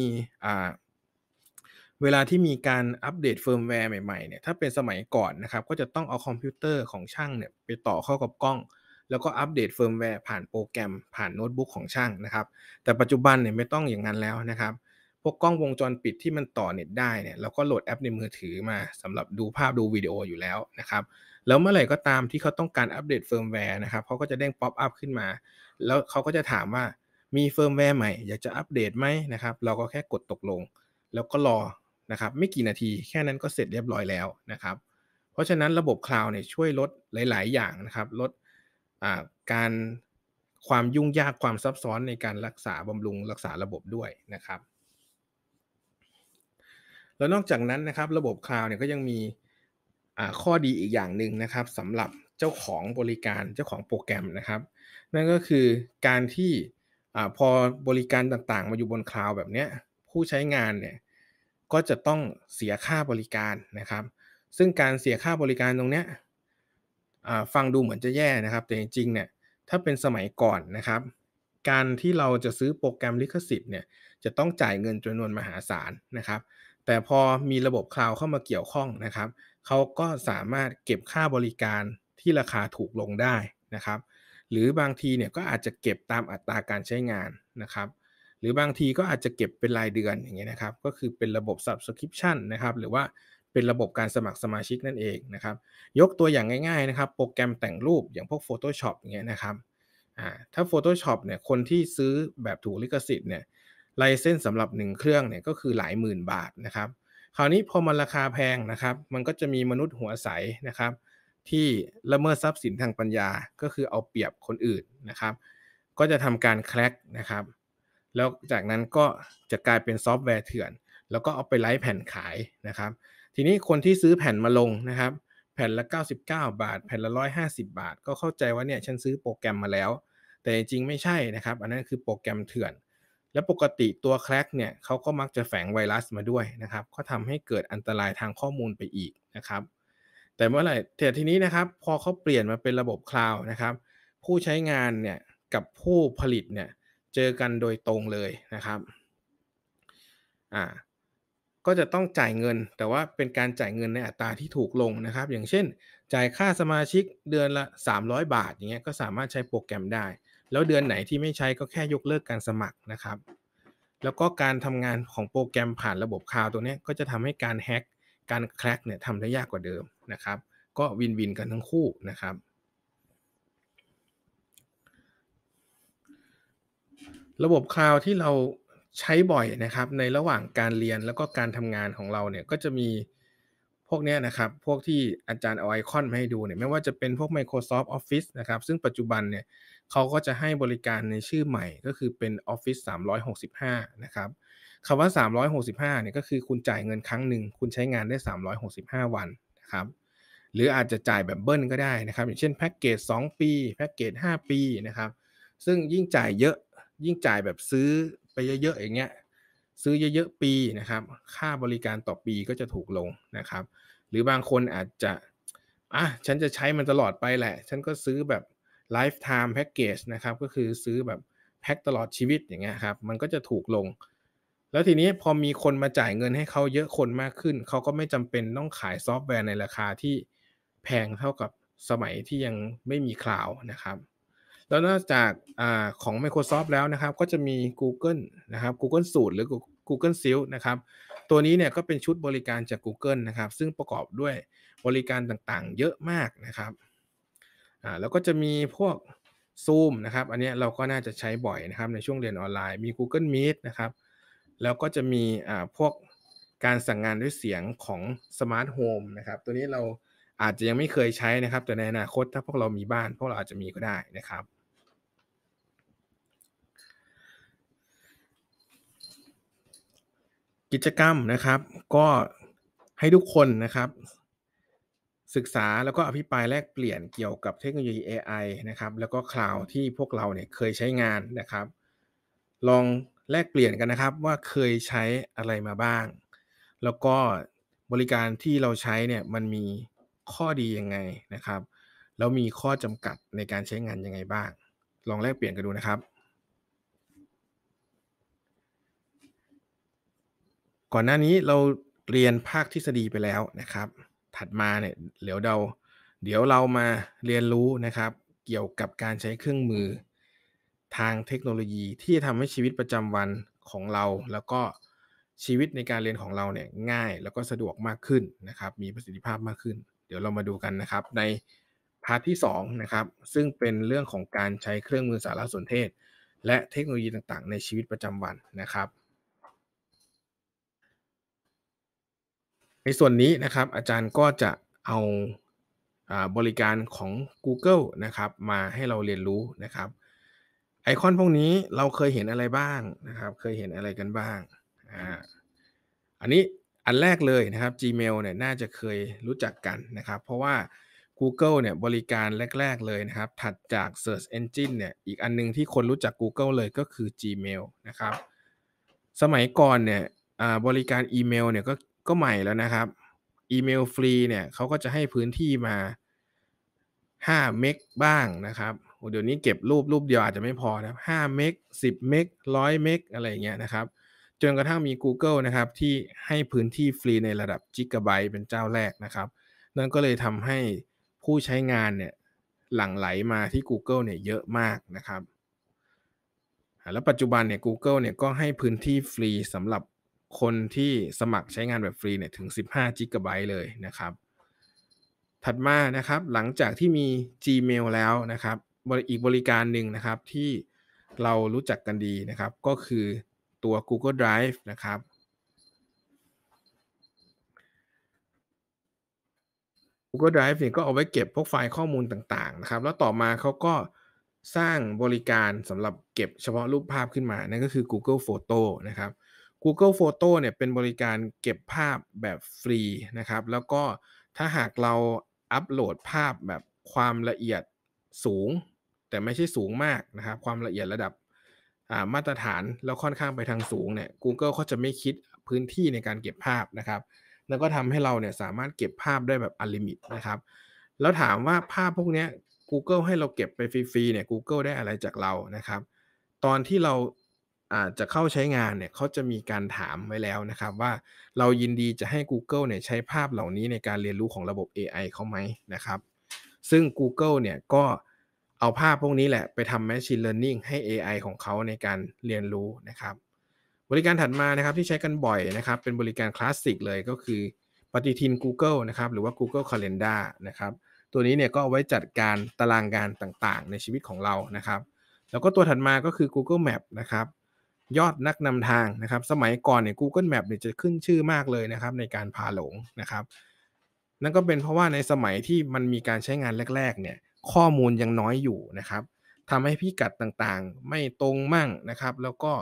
เวลาที่มีการอัปเดตเฟิร์มแวร์ใหม่ๆเนี่ยถ้าเป็นสมัยก่อนนะครับ ก็จะต้องเอาคอมพิวเตอร์ของช่างเนี่ย ไปต่อเข้ากับกล้องแล้วก็อัปเดตเฟิร์มแวร์ผ่านโปรแกรม ผ่านโน้ตบุ๊กของช่างนะครับ แต่ปัจจุบันเนี่ยไม่ต้องอย่างนั้นแล้วนะครับ พวกกล้องวงจรปิดที่มันต่อเน็ตได้เนี่ยเราก็โหลดแอปในมือถือมา สำหรับดูภาพดูวิดีโออยู่แล้วนะครับแล้วเมื่อไหร่ก็ตามที่เขาต้องการอัปเดตเฟิร์มแวร์นะครับเขาก็จะเด้งป๊อปอัพขึ้นมา แล้วเขาก็จะถามว่ามีเฟิร์มแวร์ใหม่ อยากจะอัปเดตไหมนะครับเราก็แค่กดตกลงแล้วก็รอนะครับไม่กี่นาทีแค่นั้นก็เสร็จเรียบร้อยแล้วนะครับ เพราะฉะนั้นระบบคลาวด์เนี่ยช่วยลดหลาย ๆ อย่างนะครับ ลดการความยุ่งยากความซับซ้อนในการรักษาบำรุงรักษาระบบด้วยนะครับแล้วนอกจากนั้นนะครับระบบคลาวด์เนี่ยก็ยังมีข้อดีอีกอย่างหนึ่งนะครับสำหรับเจ้าของบริการเจ้าของโปรแกรมนะครับ นั่นก็คือการที่อพอบริการต่างๆมาอยู่บนคลาวด์แบบนี้ ผู้ใช้งานเนี่ยก็จะต้องเสียค่าบริการนะครับ ซึ่งการเสียค่าบริการตรงนี้ฟังดูเหมือนจะแย่นะครับ แต่จริงๆเนี่ยถ้าเป็นสมัยก่อนนะครับ การที่เราจะซื้อโปรแกรมลิขสิทธิ์เนี่ยจะต้องจ่ายเงินจำนวนมหาศาลนะครับ แต่พอมีระบบคลาวด์เข้ามาเกี่ยวข้องนะครับเขาก็สามารถเก็บค่าบริการที่ราคาถูกลงได้นะครับ หรือบางทีเนี่ยก็อาจจะเก็บตามอัตราการใช้งานนะครับ หรือบางทีก็อาจจะเก็บเป็นรายเดือนอย่างเงี้ยนะครับ ก็คือเป็นระบบ subscription นะครับหรือว่าเป็นระบบการสมัครสมาชิกนั่นเองนะครับ ยกตัวอย่างง่าย ๆนะครับ โปรแกรมแต่งรูปอย่างพวก Photoshop อย่างเงี้ยนะครับถ้า Photoshop เนี่ยคนที่ซื้อแบบถูกลิขสิทธิ์เนี่ยไลเซนส์สำหรับ1เครื่องเนี่ยก็คือหลายหมื่นบาทนะครับคราวนี้พอมันราคาแพงนะครับ มันก็จะมีมนุษย์หัวใสนะครับ ที่ละเมิดทรัพย์สินทางปัญญา ก็คือเอาเปรียบคนอื่นนะครับ ก็จะทำการแคลกนะครับ แล้วจากนั้นก็จะกลายเป็นซอฟต์แวร์เถื่อน แล้วก็เอาไปไลฟ์แผ่นขายนะครับ ทีนี้คนที่ซื้อแผ่นมาลงนะครับแผ่นละ 99 บาท แผ่นละ 150 บาท ก็เข้าใจว่าเนี่ยฉันซื้อโปรแกรมมาแล้ว แต่จริงๆไม่ใช่นะครับอันนั้นคือโปรแกรมเถื่อนและปกติตัวแคร็กเนี่ยเขาก็มักจะแฝงไวรัสมาด้วยนะครับก็ทำให้เกิดอันตรายทางข้อมูลไปอีกนะครับ แต่เมื่อไหร่แต่ทีนี้นะครับ พอเขาเปลี่ยนมาเป็นระบบคลาวด์นะครับ ผู้ใช้งานเนี่ยกับผู้ผลิตเนี่ยเจอกันโดยตรงเลยนะครับอ่าก็จะต้องจ่ายเงินแต่ว่าเป็นการจ่ายเงินในอัตราที่ถูกลงนะครับ อย่างเช่น จ่ายค่าสมาชิกเดือนละ 300 บาทอย่างเงี้ยก็สามารถใช้โปรแกรมได้แล้วเดือนไหนที่ไม่ใช้ก็แค่ยกเลิกการสมัครนะครับ แล้วก็การทำงานของโปรแกรมผ่านระบบคลาวตัวนี้ก็จะทำให้การแฮ็กการแคร็กเนี่ยทำได้ยากกว่าเดิมนะครับ ก็วินวินกันทั้งคู่นะครับ ระบบคลาวที่เราใช้บ่อยนะครับในระหว่างการเรียนแล้วก็การทำงานของเราเนี่ย ก็จะมีพวกนี้นะครับ พวกที่อาจารย์เอาไอคอนมาให้ดูเนี่ย ไม่ว่าจะเป็นพวก Microsoft Office นะครับ ซึ่งปัจจุบันเนี่ยเขาก็จะให้บริการในชื่อใหม่ก็คือเป็น Office 365 นะครับคำว่า 365เนี่ยก็คือคุณจ่ายเงินครั้งหนึ่งคุณใช้งานได้ 365 วันนะครับหรืออาจจะจ่ายแบบเบิ้ลก็ได้นะครับ อย่างเช่นแพ็กเกจ2ปีแพ็กเกจ5ปีนะครับ ซึ่งยิ่งจ่ายเยอะยิ่งจ่ายแบบซื้อไปเยอะๆอย่างเงี้ย ซื้อเยอะๆ ปีนะครับค่าบริการต่อปีก็จะถูกลงนะครับ หรือบางคนอาจจะอ่ะฉันจะใช้มันตลอดไปแหละ ฉันก็ซื้อแบบ lifetime package นะครับ ก็คือซื้อแบบแพ็คตลอดชีวิตอย่างเงี้ยครับมันก็จะถูกลง แล้วทีนี้พอมีคนมาจ่ายเงินให้เขาเยอะคนมากขึ้น เขาก็ไม่จำเป็นต้องขายซอฟต์แวร์ในราคาที่แพงเท่ากับสมัยที่ยังไม่มีคลาวนะครับ แล้วนอกจากอของ Microsoft แล้วนะครับก็จะมี Google นะครับ Google สูตรหรือ Google s e l นะครับ ตัวนี้เนี่ยก็เป็นชุดบริการจาก Google นะครับ ซึ่งประกอบด้วยบริการต่างๆเยอะมากนะครับอ่าแล้วก็จะมีพวก Zoom นะครับอันนี้เราก็น่าจะใช้บ่อยนะครับในช่วงเรียนออนไลน์มี Google Meet นะครับ แล้วก็จะมีอ่าพวกการสั่งงานด้วยเสียงของสมาร์ทโฮมนะครับตัวนี้เราอาจจะยังไม่เคยใช้นะครับแต่ในอนาคตถ้าพวกเรามีบ้าน พวกเราอาจจะมีก็ได้นะครับ กิจกรรมนะครับก็ให้ทุกคนนะครับศึกษา แล้วก็อภิปรายแลกเปลี่ยนเกี่ยวกับเทคโนโลยี AI นะครับ แล้วก็คลาวที่พวกเราเนี่ยเคยใช้งานนะครับลองแลกเปลี่ยนกันนะครับว่าเคยใช้อะไรมาบ้าง แล้วก็บริการที่เราใช้เนี่ยมันมีข้อดียังไงนะครับแล้วมีข้อจำกัดในการใช้งานยังไงบ้าง ลองแลกเปลี่ยนกันดูนะครับ ก่อนหน้านี้เราเรียนภาคทฤษฎีไปแล้วนะครับถัดมาเนี่ย เดี๋ยวเราเดี๋ยวเรามาเรียนรู้นะครับ เกี่ยวกับการใช้เครื่องมือ ทางเทคโนโลยีที่ทำให้ชีวิตประจำวันของเราแล้วก็ชีวิตในการเรียนของเราเนี่ยง่ายแล้วก็สะดวกมากขึ้นนะครับ มีประสิทธิภาพมากขึ้น เดี๋ยวเรามาดูกันนะครับ ในพาร์ทที่2นะครับซึ่งเป็นเรื่องของการใช้เครื่องมือสารสนเทศ และเทคโนโลยีต่างๆ ในชีวิตประจำวันนะครับในส่วนนี้นะครับอาจารย์ก็จะเอาบริการของ Google นะครับมาให้เราเรียนรู้นะครับ ไอคอนพวกนี้เราเคยเห็นอะไรบ้างนะครับเคยเห็นอะไรกันบ้างอันนี้อันแรกเลยนะครับ Gmail เนี่ยน่าจะเคยรู้จักกันนะครับเพราะว่า Google เนี่ยบริการแรกๆเลยนะครับ ถัดจาก Search Engine เนี่ยอีกอันนึงที่คนรู้จัก Google เลยก็คือ Gmail นะครับสมัยก่อนเนี่ยบริการอีเมลเนี่ยก็ก็ใหม่แล้วนะครับอีเมลฟรีเนี่ยเขาก็จะให้พื้นที่มา5เมกบ้างนะครับเดี๋ยวนี้เก็บรูปรูปเดียวอาจจะไม่พอนะ5เมก10เมก100 เมกอะไรเงี้ยนะครับจนกระทั่งมี Google นะครับที่ให้พื้นที่ฟรีในระดับจิกะไบต์เป็นเจ้าแรกนะครับนั่นก็เลยทำให้ผู้ใช้งานเนี่ยหลั่งไหลมาที่ Google เนี่ยเยอะมากนะครับ แล้วปัจจุบันเนี่ย Google เนี่ยก็ให้พื้นที่ฟรีสำหรับคนที่สมัครใช้งานแบบฟรีเนี่ยถึง15 g b เลยนะครับ ถัดมานะครับหลังจากที่มี Gmail แล้วนะครับอีกบริการหนึ่งนะครับ ที่เรารู้จักกันดีนะครับ ก็คือตัว Google Drive นะครับกูเกิลไดรฟ์เนี่ยก็เอาไว้เก็บพวกไฟล์ข้อมูลต่างๆนะครับ แล้วต่อมาเขาก็สร้างบริการสำหรับเก็บเฉพาะรูปภาพขึ้นมา นั่นก็คือ Google Photo นะครับ Google Photo เนี่ยเป็นบริการเก็บภาพแบบฟรีนะครับ แล้วก็ถ้าหากเราอัปโหลดภาพแบบความละเอียดสูง แต่ไม่ใช่สูงมากนะครับ ความละเอียดระดับมาตรฐาน แล้วค่อนข้างไปทางสูงเนี่ย Google เขาจะไม่คิดพื้นที่ในการเก็บภาพนะครับแล้วก็ทำให้เราเนี่ยสามารถเก็บภาพได้แบบอัลลิมิตนะครับ แล้วถามว่าภาพพวกนี้ Google ให้เราเก็บไปฟรีๆเนี่ย Google ได้อะไรจากเรานะครับ ตอนที่เราจะเข้าใช้งานเนี่ยเขาจะมีการถามไว้แล้วนะครับ ว่าเรายินดีจะให้ Google เนี่ยใช้ภาพเหล่านี้ในการเรียนรู้ของระบบ AI เขาไหมนะครับ ซึ่ง Google เนี่ยก็เอาภาพพวกนี้แหละไปทำ Machine Learning ให้ AI ของเขาในการเรียนรู้นะครับ บริการถัดมานะครับที่ใช้กันบ่อยนะครับ เป็นบริการคลาสสิกเลยก็คือ ปฏิทิน Google นะครับหรือว่า Google Calendar นะครับตัวนี้เนี่ยก็ไว้จัดการตารางงานต่างๆ ในชีวิตของเรานะครับ แล้วก็ตัวถัดมาก็คือ Google Map นะครับยอดนักนำทางนะครับ สมัยก่อนเนี่ย Google Map เนี่ยจะขึ้นชื่อมากเลยนะครับ ในการพาหลงนะครับ นั่นก็เป็นเพราะว่าในสมัยที่มันมีการใช้งานแรก ๆเนี่ย ข้อมูลยังน้อยอยู่นะครับทำให้พิกัดต่างๆไม่ตรงมั่งนะครับ แล้วก็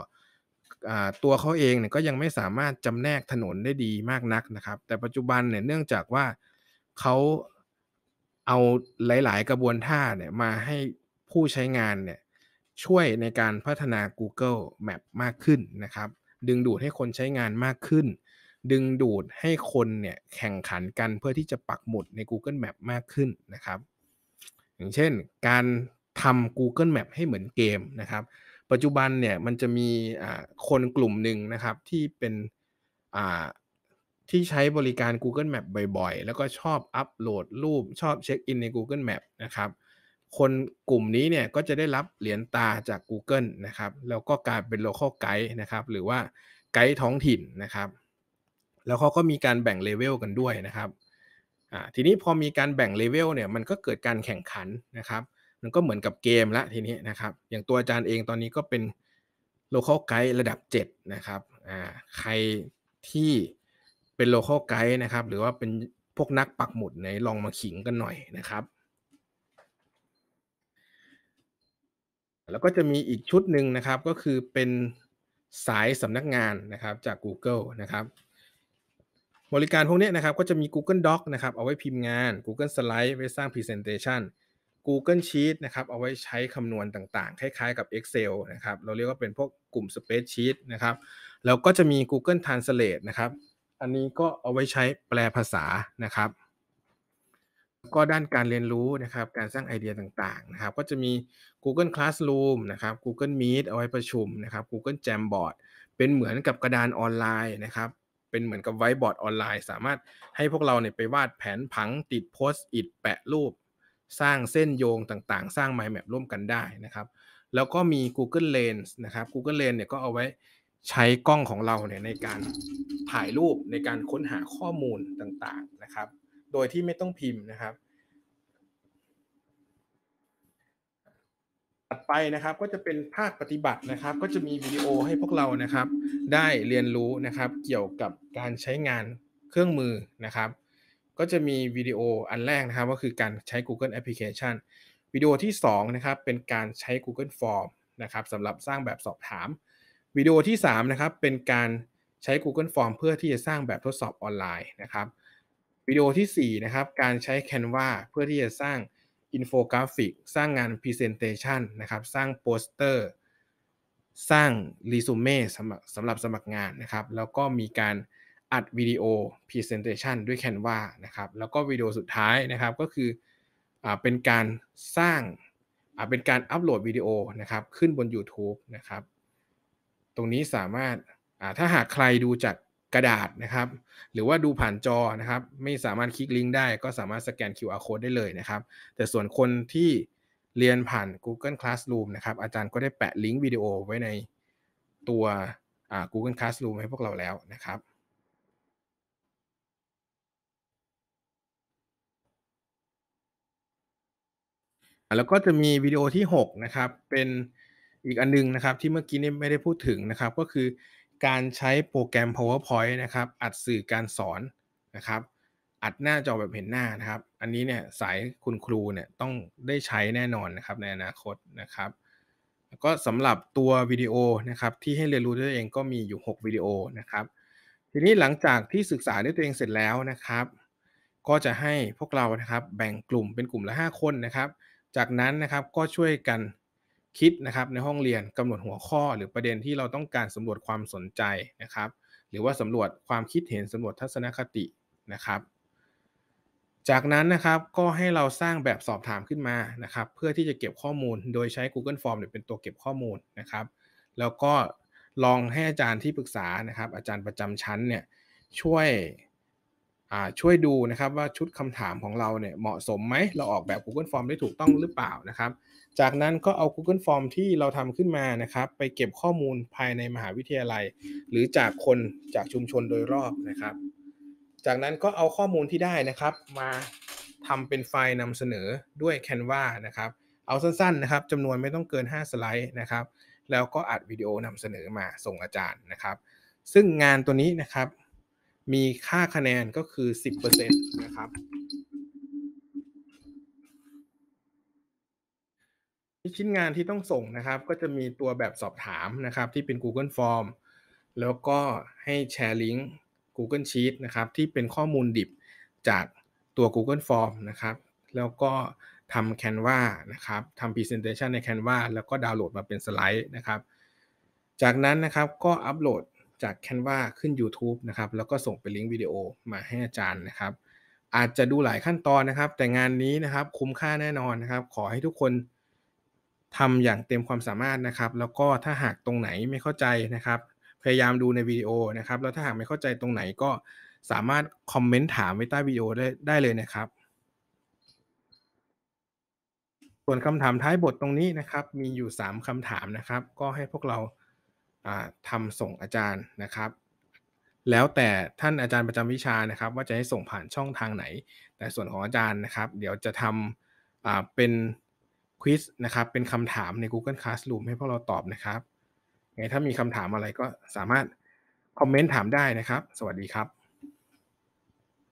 ตัวเขาเองเนี่ยก็ยังไม่สามารถจำแนกถนนได้ดีมากนักนะครับ แต่ปัจจุบันเนี่ยเนื่องจากว่าเขาเอาหลายๆกระบวนท่าเนี่ยมาให้ผู้ใช้งานเนี่ยช่วยในการพัฒนา Google Map มากขึ้นนะครับ ดึงดูดให้คนใช้งานมากขึ้น ดึงดูดให้คนเนี่ยแข่งขันกันเพื่อที่จะปักหมุดใน Google Map มากขึ้นนะครับ อย่างเช่นการทำ Google Map ให้เหมือนเกมนะครับ ปัจจุบันเนี่ยมันจะมีคนกลุ่มหนึ่งนะครับที่เป็นที่ใช้บริการ Google Map บ่อยๆ แล้วก็ชอบอัปโหลดรูป ชอบเช็คอินใน Google Map นะครับคนกลุ่มนี้เนี่ย ก็จะได้รับเหรียญตาจาก Google นะครับแล้วก็กลายเป็น local guide นะครับ หรือว่าไกด์ท้องถิ่นนะครับ แล้วเขาก็มีการแบ่งเลเวลกันด้วยนะครับทีนี้พอมีการแบ่งเลเวลเนี่ยมันก็เกิดการแข่งขันนะครับ มันก็เหมือนกับเกมละ ทีนี้นะครับอย่างตัวอาจารย์เองตอนนี้ก็เป็นโลเคอลไกด์ระดับ7นะครับใครที่เป็นโลเคอลไกด์นะครับ หรือว่าเป็นพวกนักปักหมุดไหนลองมาขิงกันหน่อยนะครับแล้วก็จะมีอีกชุดหนึ่งนะครับก็คือเป็นสายสำนักงานนะครับจาก Google นะครับ บริการพวกนี้นะครับก็จะมี Google Doc นะครับเอาไว้พิมพ์งาน Google Slide ไว้สร้าง Presentation Google Sheet นะครับเอาไว้ใช้คำนวณต่างๆ คล้ายๆกับ Excel นะครับ เราเรียกว่าเป็นพวกกลุ่ม Spreadsheet นะครับ แล้วก็จะมี Google Translate นะครับ อันนี้ก็เอาไว้ใช้แปลภาษานะครับก็ด้านการเรียนรู้นะครับ การสร้างไอเดียต่างๆ นะครับ ก็จะมี Google Classroom นะครับ Google Meet เอาไว้ประชุมนะครับ Google Jamboard เป็นเหมือนกับกระดานออนไลน์นะครับ เป็นเหมือนกับไวบอร์ดออนไลน์ สามารถให้พวกเราเนี่ยไปวาดแผนผังติดโพสต์อิดแปะรูป สร้างเส้นโยงต่างๆ สร้างไมล์แมปร่วมกันได้นะครับ แล้วก็มี Google Lens นะครับ Google Lens เนี่ยก็เอาไว้ใช้กล้องของเราเนี่ยในการถ่ายรูปในการค้นหาข้อมูลต่างๆนะครับโดยที่ไม่ต้องพิมพ์นะครับถัดไปนะครับก็จะเป็นภาคปฏิบัตินะครับ ก็จะมีวิดีโอให้พวกเรานะครับ ได้เรียนรู้นะครับ เกี่ยวกับการใช้งานเครื่องมือนะครับ ก็จะมีวิดีโออันแรกนะครับก็คือการใช้ Google Application วิดีโอที่ 2 นะครับ เป็นการใช้ Google Form นะครับสำหรับสร้างแบบสอบถามวิดีโอที่ 3 นะครับเป็นการใช้ Google Form เพื่อที่จะสร้างแบบทดสอบออนไลน์นะครับวิดีโอที่4นะครับ การใช้ Canva เพื่อที่จะสร้างอินโฟกราฟิกสร้างงาน Presentation นะครับสร้างโปสเตอร์ สร้างรีสูเม่สำหรับสำหรับสมัครงานนะครับ แล้วก็มีการอัดวิดีโอ Presentation ด้วย Canva นะครับแล้วก็วิดีโอสุดท้ายนะครับก็คืออเป็นการสร้างเป็นการอัปโหลดวิดีโอนะครับขึ้นบน YouTube นะครับตรงนี้สามารถถ้าหากใครดูจากระดาษนะครับหรือว่าดูผ่านจอนะครับไม่สามารถคลิกลิงก์ได้ก็สามารถสแกน QR code ได้เลยนะครับ แต่ส่วนคนที่เรียนผ่าน Google Classroom นะครับอาจารย์ก็ได้แปะลิงก์วิดีโอไว้ในตัว Google Classroom ให้พวกเราแล้วนะครับ แล้วก็จะมีวิดีโอที่6นะครับเป็นอีกอันนึงนะครับที่เมื่อกี้นี้ไม่ได้พูดถึงนะครับก็คือการใช้โปรแกรม PowerPoint นะครับ อัดสื่อการสอนนะครับ อัดหน้าจอแบบเห็นหน้านะครับ อันนี้เนี่ยสายคุณครูเนี่ยต้องได้ใช้แน่นอนนะครับในอนาคตนะครับ ก็สำหรับตัววิดีโอนะครับที่ให้เรียนรู้ด้วยตัวเองก็มีอยู่ 6วิดีโอนะครับ ทีนี้หลังจากที่ศึกษาด้วยตัวเองเสร็จแล้วนะครับ ก็จะให้พวกเรานะครับแบ่งกลุ่มเป็นกลุ่มละ 5 คนนะครับ จากนั้นนะครับก็ช่วยกันคิดนะครับในห้องเรียนกำหนดหัวข้อหรือประเด็นที่เราต้องการสำรวจความสนใจนะครับ หรือว่าสำรวจความคิดเห็นสำรวจทัศนคตินะครับ จากนั้นนะครับก็ให้เราสร้างแบบสอบถามขึ้นมานะครับ เพื่อที่จะเก็บข้อมูลโดยใช้ Google Form เป็นตัวเก็บข้อมูลนะครับ แล้วก็ลองให้อาจารย์ที่ปรึกษานะครับ อาจารย์ประจำชั้นเนี่ยช่วยช่วยดูนะครับว่าชุดคำถามของเราเนี่ยเหมาะสมไหมเราออกแบบ Google Form ได้ถูกต้องหรือเปล่านะครับ จากนั้นก็เอา Google Form ที่เราทำขึ้นมานะครับ ไปเก็บข้อมูลภายในมหาวิทยาลัย หรือจากคนจากชุมชนโดยรอบนะครับ จากนั้นก็เอาข้อมูลที่ได้นะครับมาทำเป็นไฟล์นำเสนอด้วย Canva นะครับเอาสั้น ๆ นะครับจำนวนไม่ต้องเกิน 5 สไลด์นะครับ แล้วก็อัดวิดีโอนำเสนอมาส่งอาจารย์นะครับ ซึ่งงานตัวนี้นะครับมีค่าคะแนนก็คือ 10%นะครับชิ้นงานที่ต้องส่งนะครับก็จะมีตัวแบบสอบถามนะครับที่เป็น Google Form แล้วก็ให้แชร์ลิงก์ Google Sheet นะครับ ที่เป็นข้อมูลดิบจากตัว Google Form นะครับ แล้วก็ทำ Canva นะครับทำ Presentation ใน Canva แล้วก็ดาวน์โหลดมาเป็นสไลด์นะครับ จากนั้นนะครับก็อัปโหลดจาก Canva ขึ้น YouTube นะครับแล้วก็ส่งเป็นลิงก์วิดีโอมาให้อาจารย์นะครับ อาจจะดูหลายขั้นตอนนะครับ แต่งานนี้นะครับ คุ้มค่าแน่นอนนะครับ ขอให้ทุกคนทำอย่างเต็มความสามารถนะครับ แล้วก็ถ้าหากตรงไหนไม่เข้าใจนะครับ พยายามดูในวิดีโอนะครับ แล้วถ้าหากไม่เข้าใจตรงไหนก็สามารถคอมเมนต์ถามไว้ใต้วิดีโอได้ได้เลยนะครับ ส่วนคำถามท้ายบทตรงนี้นะครับ มีอยู่ 3 คำถามนะครับ ก็ให้พวกเราทำส่งอาจารย์นะครับ แล้วแต่ท่านอาจารย์ประจำวิชานะครับว่าจะให้ส่งผ่านช่องทางไหน แต่ส่วนของอาจารย์นะครับ เดี๋ยวจะทำเป็นควิสนะครับ เป็นคำถามใน Google Classroom ให้พวกเราตอบนะครับไงถ้ามีคำถามอะไรก็สามารถคอมเมนต์ถามได้นะครับ สวัสดีครับ